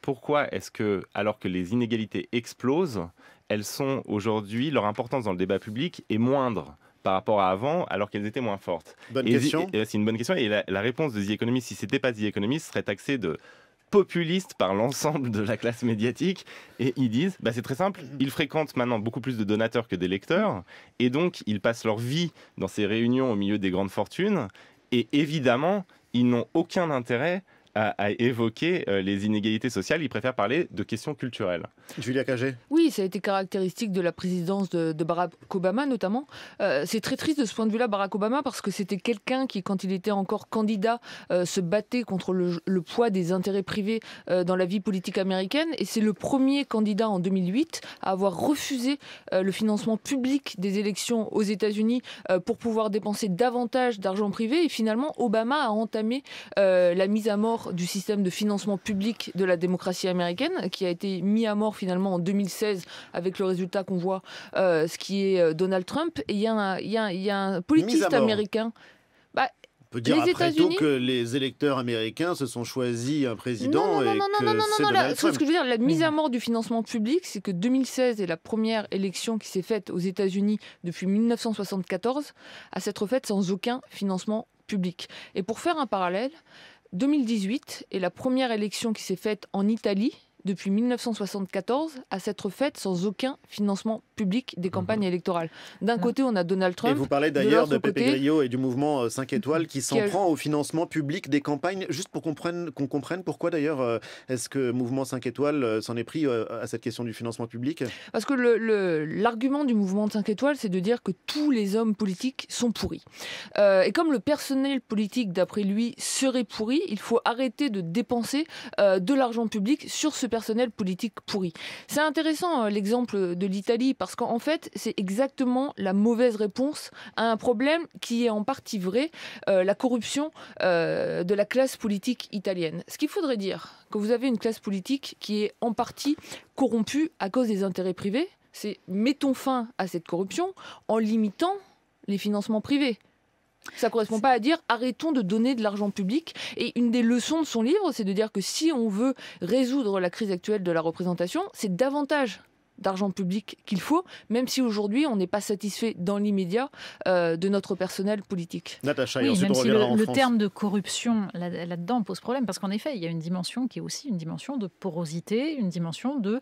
pourquoi est-ce que, alors que les inégalités explosent, elles sont aujourd'hui, leur importance dans le débat public est moindre par rapport à avant, alors qu'elles étaient moins fortes Bonne et question. Euh, c'est une bonne question. Et la, réponse de The Economist, si c'était pas The Economist, serait taxée de populiste par l'ensemble de la classe médiatique. Et ils disent, bah c'est très simple, ils fréquentent maintenant beaucoup plus de donateurs que d'électeurs, Et donc, ils passent leur vie dans ces réunions au milieu des grandes fortunes. Et évidemment, ils n'ont aucun intérêt à, évoquer euh, les inégalités sociales, il préfère parler de questions culturelles. Julia Cagé Oui, ça a été caractéristique de la présidence de, Barack Obama notamment. Euh, c'est très triste de ce point de vue-là, Barack Obama, parce que c'était quelqu'un qui, quand il était encore candidat, euh, se battait contre le, le, poids des intérêts privés dans la vie politique américaine. Et c'est le premier candidat en 2008 à avoir refusé le financement public des élections aux États-Unis pour pouvoir dépenser davantage d'argent privé. Et finalement, Obama a entamé la mise à mort du système de financement public de la démocratie américaine, qui a été mis à mort finalement en 2016 avec le résultat qu'on voit, euh, ce qui est euh, Donald Trump. Et il y, a un, y, politiste américain. Bah, peut dire après tout que les électeurs américains se sont choisis un président non, non, non, et non, non, ce que je veux dire, la mise à mort du financement public, c'est que 2016 est la première élection qui s'est faite aux États-Unis depuis 1974 à s'être faite sans aucun financement public. Et pour faire un parallèle, 2018 est la première élection qui s'est faite en Italie depuis 1974 à s'être faite sans aucun financement public des mhm. campagnes électorales. D'un côté, on a Donald Trump. Et vous parlez d'ailleurs de, de Grillo et du mouvement 5 euh, étoiles qui s'en prend au financement public des campagnes. Juste pour qu'on comprenne, comprenne pourquoi d'ailleurs euh, est-ce que mouvement 5 étoiles euh, s'en est pris à cette question du financement public Parce que l'argument le, du mouvement 5 étoiles, c'est de dire que tous les hommes politiques sont pourris. et comme le personnel politique, d'après lui, serait pourri, il faut arrêter de dépenser de l'argent public sur ce personnel politique pourri. C'est intéressant euh, l'exemple de l'Italie parce qu'en fait, c'est exactement la mauvaise réponse à un problème qui est en partie vrai, euh, la corruption euh, de la classe politique italienne. Ce qu'il faudrait dire, que vous avez une classe politique qui est en partie corrompue à cause des intérêts privés, c'est mettons fin à cette corruption en limitant les financements privés. Ça correspond pas à dire arrêtons de donner de l'argent public. Et une des leçons de son livre, c'est de dire que si on veut résoudre la crise actuelle de la représentation, c'est davantage d'argent public qu'il faut, même si aujourd'hui on n'est pas satisfait dans l'immédiat euh, de notre personnel politique. Natacha, oui, même si le, le terme de corruption là-dedans pose problème, parce qu'en effet, il y a une dimension qui est aussi une dimension de porosité, une dimension de,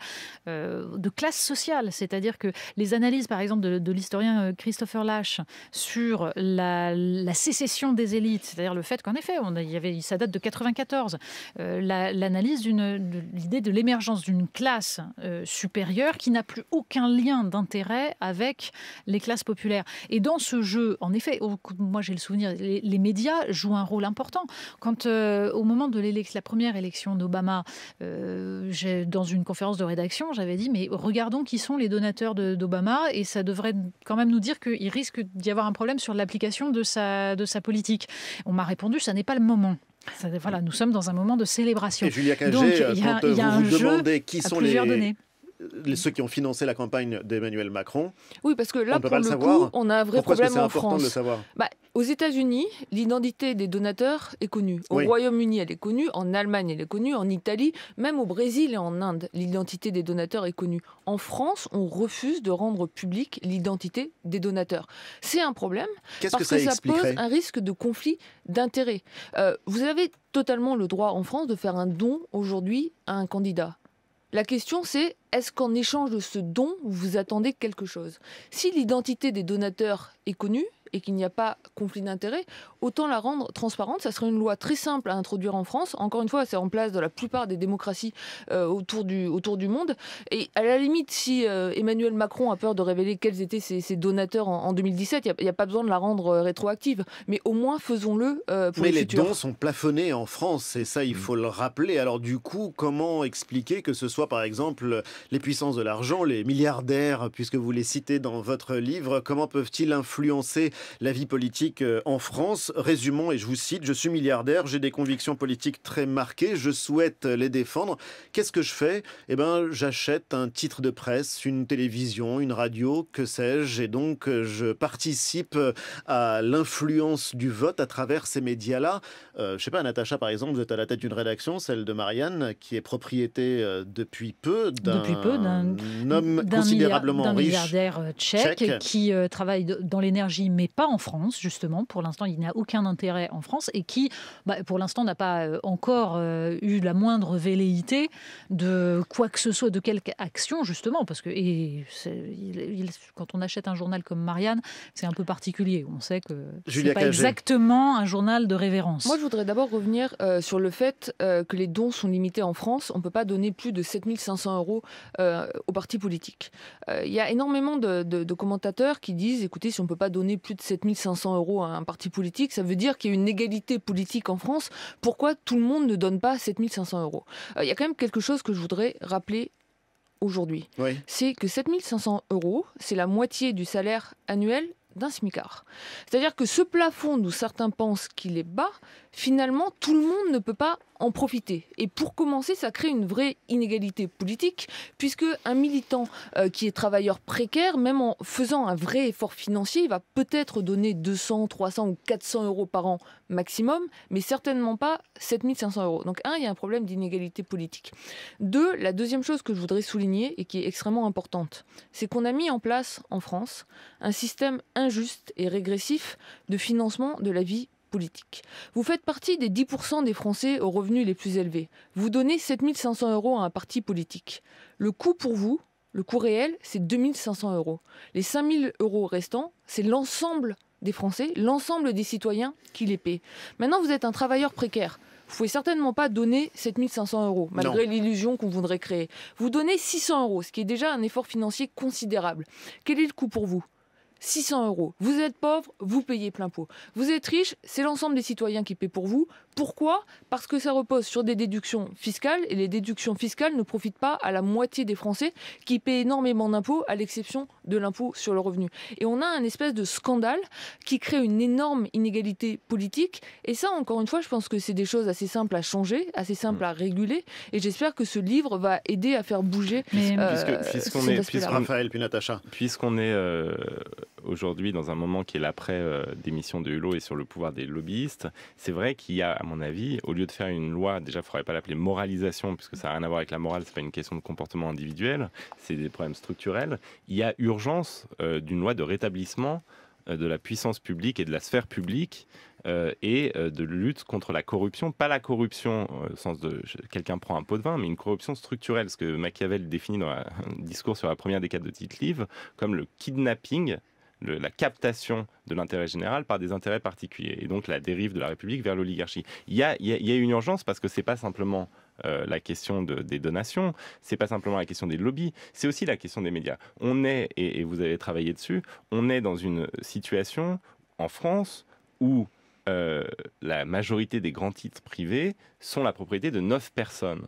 euh, de classe sociale. C'est-à-dire que les analyses, par exemple, de, l'historien euh, Christopher Lash sur la, sécession des élites, c'est-à-dire le fait qu'en effet, on il y avait, ça date de 94, l'analyse d'une de l'idée de l'émergence d'une classe supérieure qui n'a plus aucun lien d'intérêt avec les classes populaires. Et dans ce jeu, en effet, moi j'ai le souvenir, les, médias jouent un rôle important. Quand euh, au moment de la première élection d'Obama, euh, dans une conférence de rédaction, j'avais dit mais regardons qui sont les donateurs d'Obama et ça devrait quand même nous dire qu'il risque d'y avoir un problème sur l'application de sa, de sa politique. On m'a répondu ça n'est pas le moment. voilà, nous sommes dans un moment de célébration. Et Julia Donc, il y a, euh, y a vous, vous demandez qui sont les ceux qui ont financé la campagne d'Emmanuel Macron. Oui, parce que là, pour le, coup, on a un vrai problème en France. De bah, aux États-Unis, l'identité des donateurs est connue. Au Royaume-Uni, elle est connue. En Allemagne, elle est connue. En Italie, même au Brésil et en Inde, l'identité des donateurs est connue. En France, on refuse de rendre publique l'identité des donateurs. C'est un problème parce que ça, pose un risque de conflit d'intérêts. Euh, vous avez totalement le droit en France de faire un don aujourd'hui à un candidat. La question c'est, est-ce qu'en échange de ce don, vous attendez quelque chose Si l'identité des donateurs est connue et qu'il n'y a pas conflit d'intérêts, autant la rendre transparente. Ça serait une loi très simple à introduire en France. Encore une fois, c'est en place dans la plupart des démocraties euh, autour, du, autour du monde. Et à la limite, si euh, Emmanuel Macron a peur de révéler quels étaient ses, donateurs en, 2017, il n'y a, pas besoin de la rendre euh, rétroactive. Mais au moins, faisons-le pour Mais les, les dons sont plafonnés en France, et ça, il faut le rappeler. Alors du coup, comment expliquer que ce soit, par exemple, les puissances de l'argent, les milliardaires, puisque vous les citez dans votre livre, comment peuvent-ils influencer la vie politique euh, en France. Résumons, et je vous cite, je suis milliardaire, j'ai des convictions politiques très marquées, je souhaite euh, les défendre. Qu'est-ce que je fais Eh bien, j'achète un titre de presse, une télévision, une radio, que sais-je, et donc euh, je participe à l'influence du vote à travers ces médias-là. Je je sais pas, Natacha, par exemple, vous êtes à la tête d'une rédaction, celle de Marianne, qui est propriété depuis peu d'un homme considérablement riche, riche, milliardaire tchèque, qui travaille dans l'énergie, mais pas en France, justement. Pour l'instant, il n'y a aucun intérêt en France et qui, bah, pour l'instant, n'a pas euh, encore euh, eu la moindre velléité de quoi que ce soit, de quelque action, justement. Parce que et quand on achète un journal comme Marianne, c'est un peu particulier. On sait que n'est pas exactement un journal de révérence. Moi, je voudrais d'abord revenir euh, sur le fait que les dons sont limités en France. On ne peut pas donner plus de 7500 euros aux partis politiques. Il y a énormément de, de, commentateurs qui disent, écoutez, si on ne peut pas donner plus de 7500 euros à un parti politique, ça veut dire qu'il y a une égalité politique en France. Pourquoi tout le monde ne donne pas 7500 euros euh, Il y a quand même quelque chose que je voudrais rappeler aujourd'hui. C'est que 7500 euros, c'est la moitié du salaire annuel d'un smicard. C'est-à-dire que ce plafond dont certains pensent qu'il est bas, finalement, tout le monde ne peut pas en profiter. Et pour commencer, ça crée une vraie inégalité politique, puisque un militant euh, qui est travailleur précaire, même en faisant un vrai effort financier, il va peut-être donner 200, 300 ou 400 euros par an maximum, mais certainement pas 7500 euros. Donc un, il y a un problème d'inégalité politique. Deux, la deuxième chose que je voudrais souligner et qui est extrêmement importante, c'est qu'on a mis en place en France un système injuste et régressif de financement de la vie politique. Vous faites partie des 10% des Français aux revenus les plus élevés. Vous donnez 7500 euros à un parti politique. Le coût pour vous, le coût réel, c'est 2500 euros. Les 5000 euros restants, c'est l'ensemble des Français, l'ensemble des citoyens qui les paient. Maintenant, vous êtes un travailleur précaire. Vous ne pouvez certainement pas donner 7500 euros, malgré l'illusion qu'on voudrait créer. Vous donnez 600 euros, ce qui est déjà un effort financier considérable. Quel est le coût pour vous 600 euros. Vous êtes pauvre, vous payez plein pot. Vous êtes riche, c'est l'ensemble des citoyens qui paient pour vous. Pourquoi Parce que ça repose sur des déductions fiscales et les déductions fiscales ne profitent pas à la moitié des Français qui paient énormément d'impôts, à l'exception de l'impôt sur le revenu. Et on a un espèce de scandale qui crée une énorme inégalité politique. Et ça, encore une fois, je pense que c'est des choses assez simples à changer, assez simples à mm. réguler. Et j'espère que ce livre va aider à faire bouger. Euh, puisqu'on est, Raphaël, Puisqu'on est aujourd'hui dans un moment qui est l'après euh, d'émission de Hulot et sur le pouvoir des lobbyistes, c'est vrai qu'il y a, à mon avis, au lieu de faire une loi, déjà, il ne faudrait pas l'appeler moralisation, puisque ça n'a rien à voir avec la morale, c'est pas une question de comportement individuel, c'est des problèmes structurels. Il y a urgence euh, d'une loi de rétablissement euh, de la puissance publique et de la sphère publique et de lutte contre la corruption. Pas la corruption au sens de quelqu'un prend un pot de vin, mais une corruption structurelle, ce que Machiavel définit dans un [laughs] discours sur la première décade de Tite-Livre comme le kidnapping la captation de l'intérêt général par des intérêts particuliers, et donc la dérive de la République vers l'oligarchie. Il y a, une urgence parce que ce n'est pas simplement euh, la question des donations, c'est pas simplement la question des lobbies, c'est aussi la question des médias. On est, et, vous avez travaillé dessus, on est dans une situation en France où euh, la majorité des grands titres privés sont la propriété de neuf personnes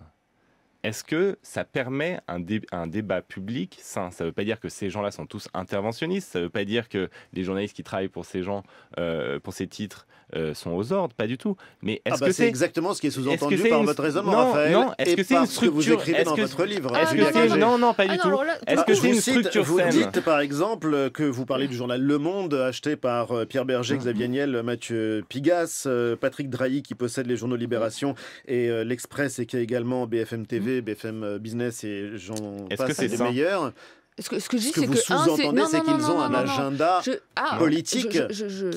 est-ce que ça permet un, débat public sain Ça ne veut pas dire que ces gens-là sont tous interventionnistes, ça ne veut pas dire que les journalistes qui travaillent pour ces gens, euh, pour ces titres, euh, sont aux ordres, pas du tout. Mais est-ce ah bah que c'est exactement ce qui est sous-entendu par votre raisonnement, Raphaël Non, est-ce que c'est vous écrivez dans votre livre Non, non, pas du tout. Est-ce que c'est une structure Vous dites par exemple que vous parlez du journal Le Monde, acheté par euh, Pierre Berger, Xavier Niel, Mathieu Pigas, Patrick Drahi qui possède les journaux Libération et l'Express et qui a également BFM TV BFM euh, Business et j'en passe, que c'est les meilleurs. Ce que, je dis, c'est vous sous-entendez, c'est qu'ils ont un agenda politique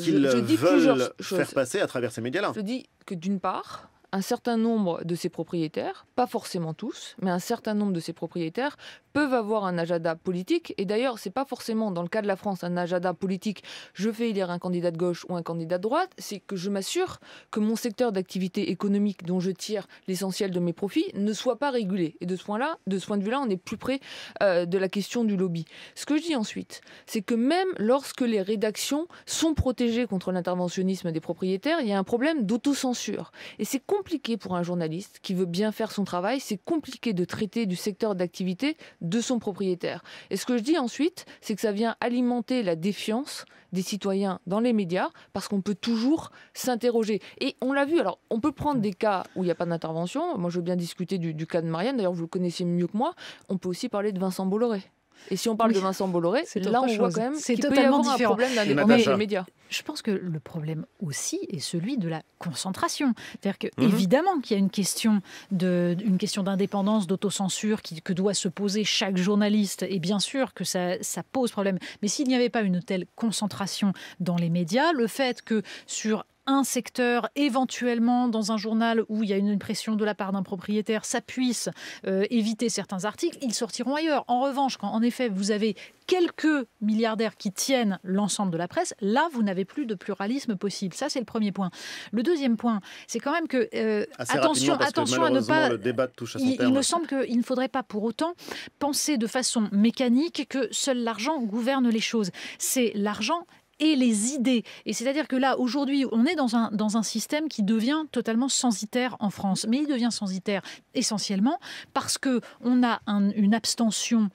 qu'ils veulent faire passer à travers ces médias-là. Je dis que d'une part, un certain nombre de ces propriétaires, pas forcément tous, mais un certain nombre de ces propriétaires peuvent avoir un agenda politique. Et d'ailleurs, c'est pas forcément dans le cas de la France un agenda politique. Je fais élire un candidat de gauche ou un candidat de droite. C'est que je m'assure que mon secteur d'activité économique dont je tire l'essentiel de mes profits ne soit pas régulé. Et de ce point là, de ce point de vue là, on est plus près euh, de la question du lobby. Ce que je dis ensuite, c'est que même lorsque les rédactions sont protégées contre l'interventionnisme des propriétaires, il y a un problème d'autocensure. Et c'est compliqué pour un journaliste qui veut bien faire son travail, c'est compliqué de traiter du secteur d'activité de son propriétaire. Et ce que je dis ensuite, c'est que ça vient alimenter la défiance des citoyens dans les médias, parce qu'on peut toujours s'interroger. Et on l'a vu, alors on peut prendre des cas où il n'y a pas d'intervention, moi je veux bien discuter du, du cas de Marianne, d'ailleurs vous le connaissez mieux que moi, on peut aussi parler de Vincent Bolloré. Et si on parle de Vincent Bolloré, là, on voit quand même qu'il peut y avoir différent. un problème dans les, médias. Je pense que le problème aussi est celui de la concentration. C'est-à-dire que, mhm. évidemment, qu'il y a une question de, question d'indépendance, d'autocensure que doit se poser chaque journaliste. Et bien sûr que ça, ça pose problème. Mais s'il n'y avait pas une telle concentration dans les médias, le fait que sur un secteur, éventuellement dans un journal où il y a une pression de la part d'un propriétaire, ça puisse euh, éviter certains articles, ils sortiront ailleurs. En revanche, quand en effet vous avez quelques milliardaires qui tiennent l'ensemble de la presse, là, vous n'avez plus de pluralisme possible. Ça, c'est le premier point. Le deuxième point, c'est quand même que euh, attention, attention à ne pas. Le débat touche à il me semble qu'il ne faudrait pas pour autant penser de façon mécanique que seul l'argent gouverne les choses. C'est l'argent, et les idées. Et c'est-à-dire que là, aujourd'hui, on est dans un, dans un système qui devient totalement censitaire en France. Mais il devient censitaire essentiellement parce que on a une abstention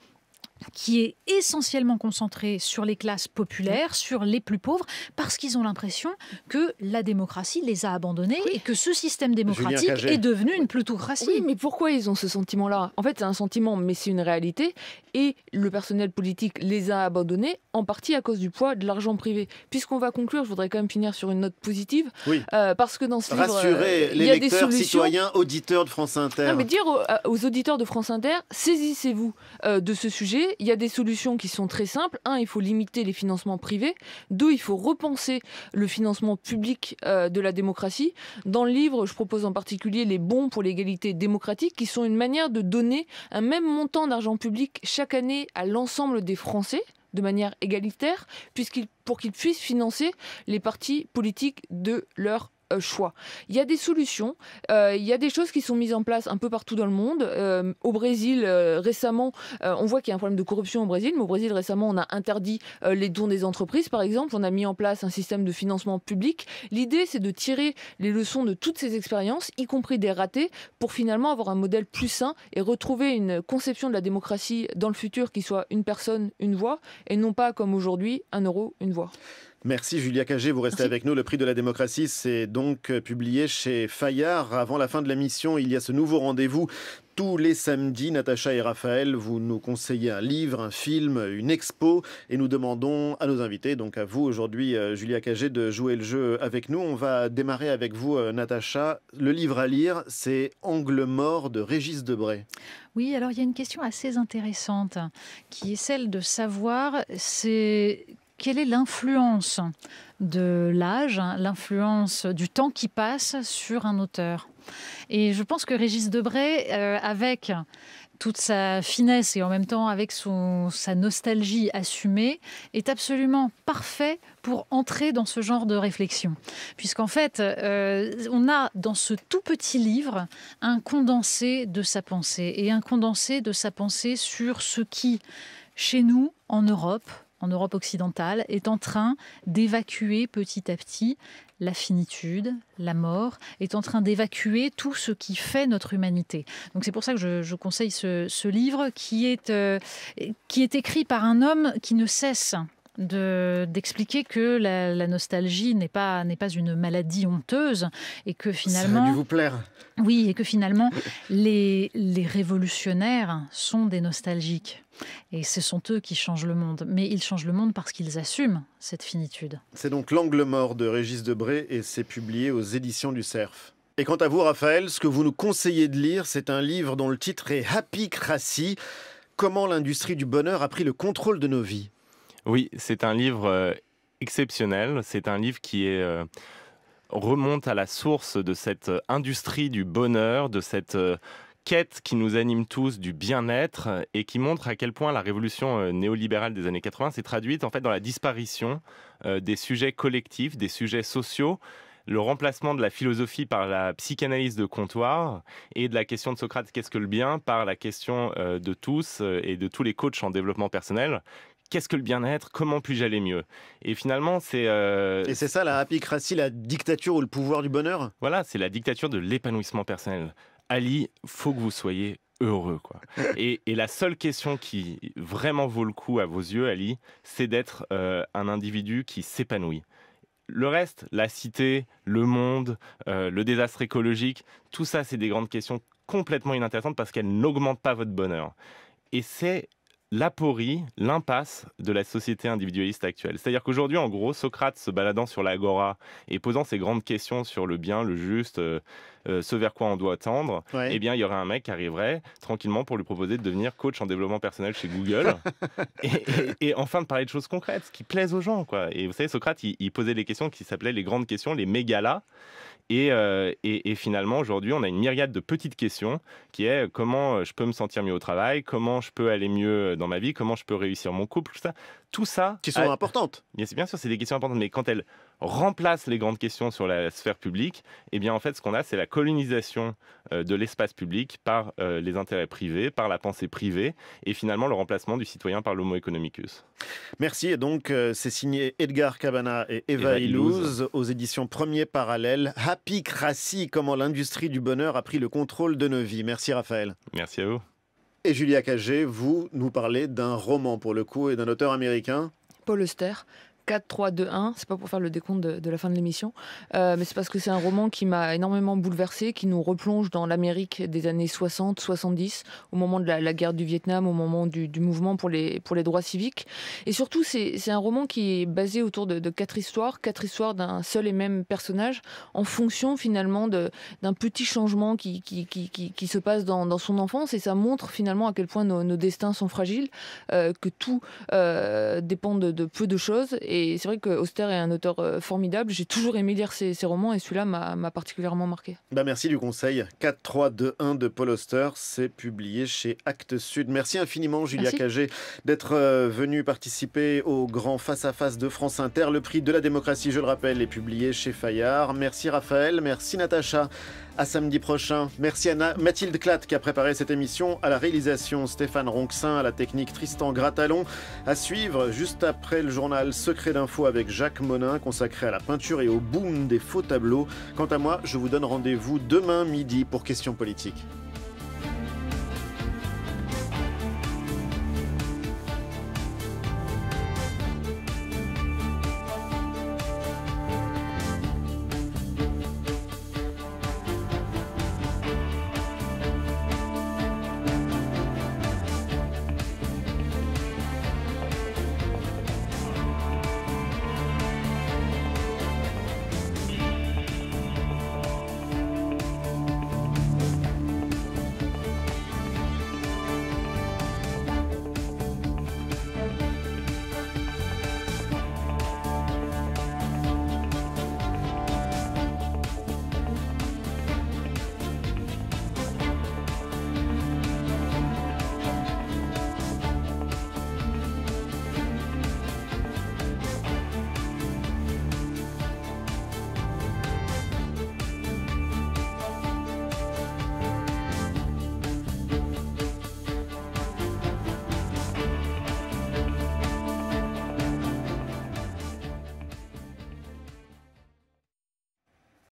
qui est essentiellement concentré sur les classes populaires, sur les plus pauvres, parce qu'ils ont l'impression que la démocratie les a abandonnés et que ce système démocratique est devenu une plutocratie. Oui, mais pourquoi ils ont ce sentiment-là En fait, c'est un sentiment, mais c'est une réalité. Et le personnel politique les a abandonnés en partie à cause du poids de l'argent privé. Puisqu'on va conclure, je voudrais quand même finir sur une note positive, oui. Euh, parce que dans ce livre, euh, il y a des citoyens, auditeurs de France Inter. Non, mais dire euh, aux, auditeurs de France Inter, saisissez-vous de ce sujet il y a des solutions qui sont très simples. Un, il faut limiter les financements privés. Deux, il faut repenser le financement public euh, de la démocratie. Dans le livre, je propose en particulier les bons pour l'égalité démocratique, qui sont une manière de donner un même montant d'argent public chaque année à l'ensemble des Français de manière égalitaire, pour qu'ils puissent financer les partis politiques de leur euh, choix. Il y a des solutions, euh, il y a des choses qui sont mises en place un peu partout dans le monde. Euh, au Brésil, récemment, on voit qu'il y a un problème de corruption au Brésil, mais au Brésil, récemment, on a interdit les dons des entreprises, par exemple. On a mis en place un système de financement public. L'idée, c'est de tirer les leçons de toutes ces expériences, y compris des ratés, pour finalement avoir un modèle plus sain et retrouver une conception de la démocratie dans le futur qui soit une personne, une voix, et non pas comme aujourd'hui, un euro, une voix. Merci Julia Cagé, vous restez avec nous. Le prix de la démocratie, c'est donc euh, publié chez Fayard. Avant la fin de la mission, il y a ce nouveau rendez-vous tous les samedis, Natacha et Raphaël, vous nous conseillez un livre, un film, une expo et nous demandons à nos invités, donc à vous aujourd'hui, euh, Julia Cagé, de jouer le jeu avec nous. On va démarrer avec vous, euh, Natacha. Le livre à lire, c'est Angle mort de Régis Debray. Oui, alors il y a une question assez intéressante qui est celle de savoir c'est quelle est l'influence de l'âge, hein, l'influence du temps qui passe sur un auteur. Et je pense que Régis Debray, euh, avec toute sa finesse et en même temps avec son, sa nostalgie assumée, est absolument parfait pour entrer dans ce genre de réflexion. Puisqu'en fait, euh, on a dans ce tout petit livre un condensé de sa pensée et un condensé de sa pensée sur ce qui, chez nous, en Europe, en Europe occidentale, est en train d'évacuer petit à petit la finitude, la mort, est en train d'évacuer tout ce qui fait notre humanité. Donc c'est pour ça que je, conseille ce, livre qui est, euh, qui est écrit par un homme qui ne cesse d'expliquer que la, nostalgie n'est pas, pas une maladie honteuse et que finalement... Ça a vous plaire. Oui, et que finalement, les, révolutionnaires sont des nostalgiques. Et ce sont eux qui changent le monde. Mais ils changent le monde parce qu'ils assument cette finitude. C'est donc L'angle mort de Régis Debray et c'est publié aux éditions du Cerf. Et quant à vous, Raphaël, ce que vous nous conseillez de lire, c'est un livre dont le titre est Happy Crassi Comment l'industrie du bonheur a pris le contrôle de nos vies. Oui, c'est un livre euh, exceptionnel. C'est un livre qui euh, remonte à la source de cette euh, industrie du bonheur, de cette quête qui nous anime tous du bien-être et qui montre à quel point la révolution néolibérale des années 80 s'est traduite en fait dans la disparition des sujets collectifs, des sujets sociaux le remplacement de la philosophie par la psychanalyse de comptoir et de la question de Socrate, qu'est-ce que le bien, par la question de tous et de tous les coachs en développement personnel qu'est-ce que le bien-être, comment puis-je aller mieux Et finalement, c'est... Euh, et c'est ça la apicratie, la dictature ou le pouvoir du bonheur Voilà, c'est la dictature de l'épanouissement personnel. Ali, faut que vous soyez heureux. Quoi. [laughs] Et, la seule question qui vraiment vaut le coup à vos yeux, Ali, c'est d'être euh, un individu qui s'épanouit. Le reste, la cité, le monde, euh, le désastre écologique, tout ça, c'est des grandes questions complètement inintéressantes parce qu'elles n'augmentent pas votre bonheur. Et c'est l'aporie, l'impasse de la société individualiste actuelle. C'est-à-dire qu'aujourd'hui, en gros, Socrate se baladant sur l'agora et posant ses grandes questions sur le bien, le juste, euh, euh, ce vers quoi on doit tendre, eh bien, il y aurait un mec qui arriverait tranquillement pour lui proposer de devenir coach en développement personnel chez Google. [laughs] et, enfin, de parler de choses concrètes, ce qui plaisent aux gens. Quoi. Et vous savez, Socrate, il, posait des questions qui s'appelaient les grandes questions, les mégalas. Et, euh, et, et, finalement, aujourd'hui, on a une myriade de petites questions qui est comment euh, je peux me sentir mieux au travail, comment je peux aller mieux dans ma vie, comment je peux réussir mon couple, tout ça tout ça. Qui sont importantes. Bien, [laughs] bien sûr, c'est des questions importantes, mais quand elles remplacent les grandes questions sur la sphère publique, eh bien, en fait, ce qu'on a, c'est la colonisation euh, de l'espace public par euh, les intérêts privés, par la pensée privée, et finalement le remplacement du citoyen par l'homo economicus. Merci. Et donc, euh, c'est signé Edgar Cabana et Eva, Eva Illouz aux éditions Premier Parallèle. Happy Crassi, comment l'industrie du bonheur a pris le contrôle de nos vies. Merci, Raphaël. Merci à vous. Et Julia Cagé, vous nous parlez d'un roman pour le coup et d'un auteur américain Paul Auster, 4, 3, 2, 1. C'est pas pour faire le décompte de, la fin de l'émission, euh, mais c'est parce que c'est un roman qui m'a énormément bouleversé, qui nous replonge dans l'Amérique des années 60, 70, au moment de la, guerre du Vietnam, au moment du, mouvement pour les, pour les droits civiques. Et surtout, c'est un roman qui est basé autour de, quatre histoires, quatre histoires d'un seul et même personnage, en fonction finalement d'un petit changement qui, qui, se passe dans, son enfance. Et ça montre finalement à quel point nos, destins sont fragiles, euh, que tout euh, dépend de, peu de choses. Et c'est vrai que Auster est un auteur euh, formidable. J'ai toujours aimé lire ses, romans et celui-là m'a particulièrement marqué. Bah merci du conseil. 4, 3, 2, 1 de Paul Auster, c'est publié chez Actes Sud. Merci infiniment, Julia Cagé, d'être euh, venue participer au grand face à -face de France Inter. Le prix de la démocratie, je le rappelle, est publié chez Fayard. Merci Raphaël, merci Natacha. À samedi prochain. Merci à Mathilde Clatt qui a préparé cette émission, à la réalisation Stéphane Ronxin, à la technique Tristan Gratalon. À suivre juste après le journal Secret d'info avec Jacques Monin consacré à la peinture et au boom des faux tableaux. Quant à moi, je vous donne rendez-vous demain midi pour questions politiques.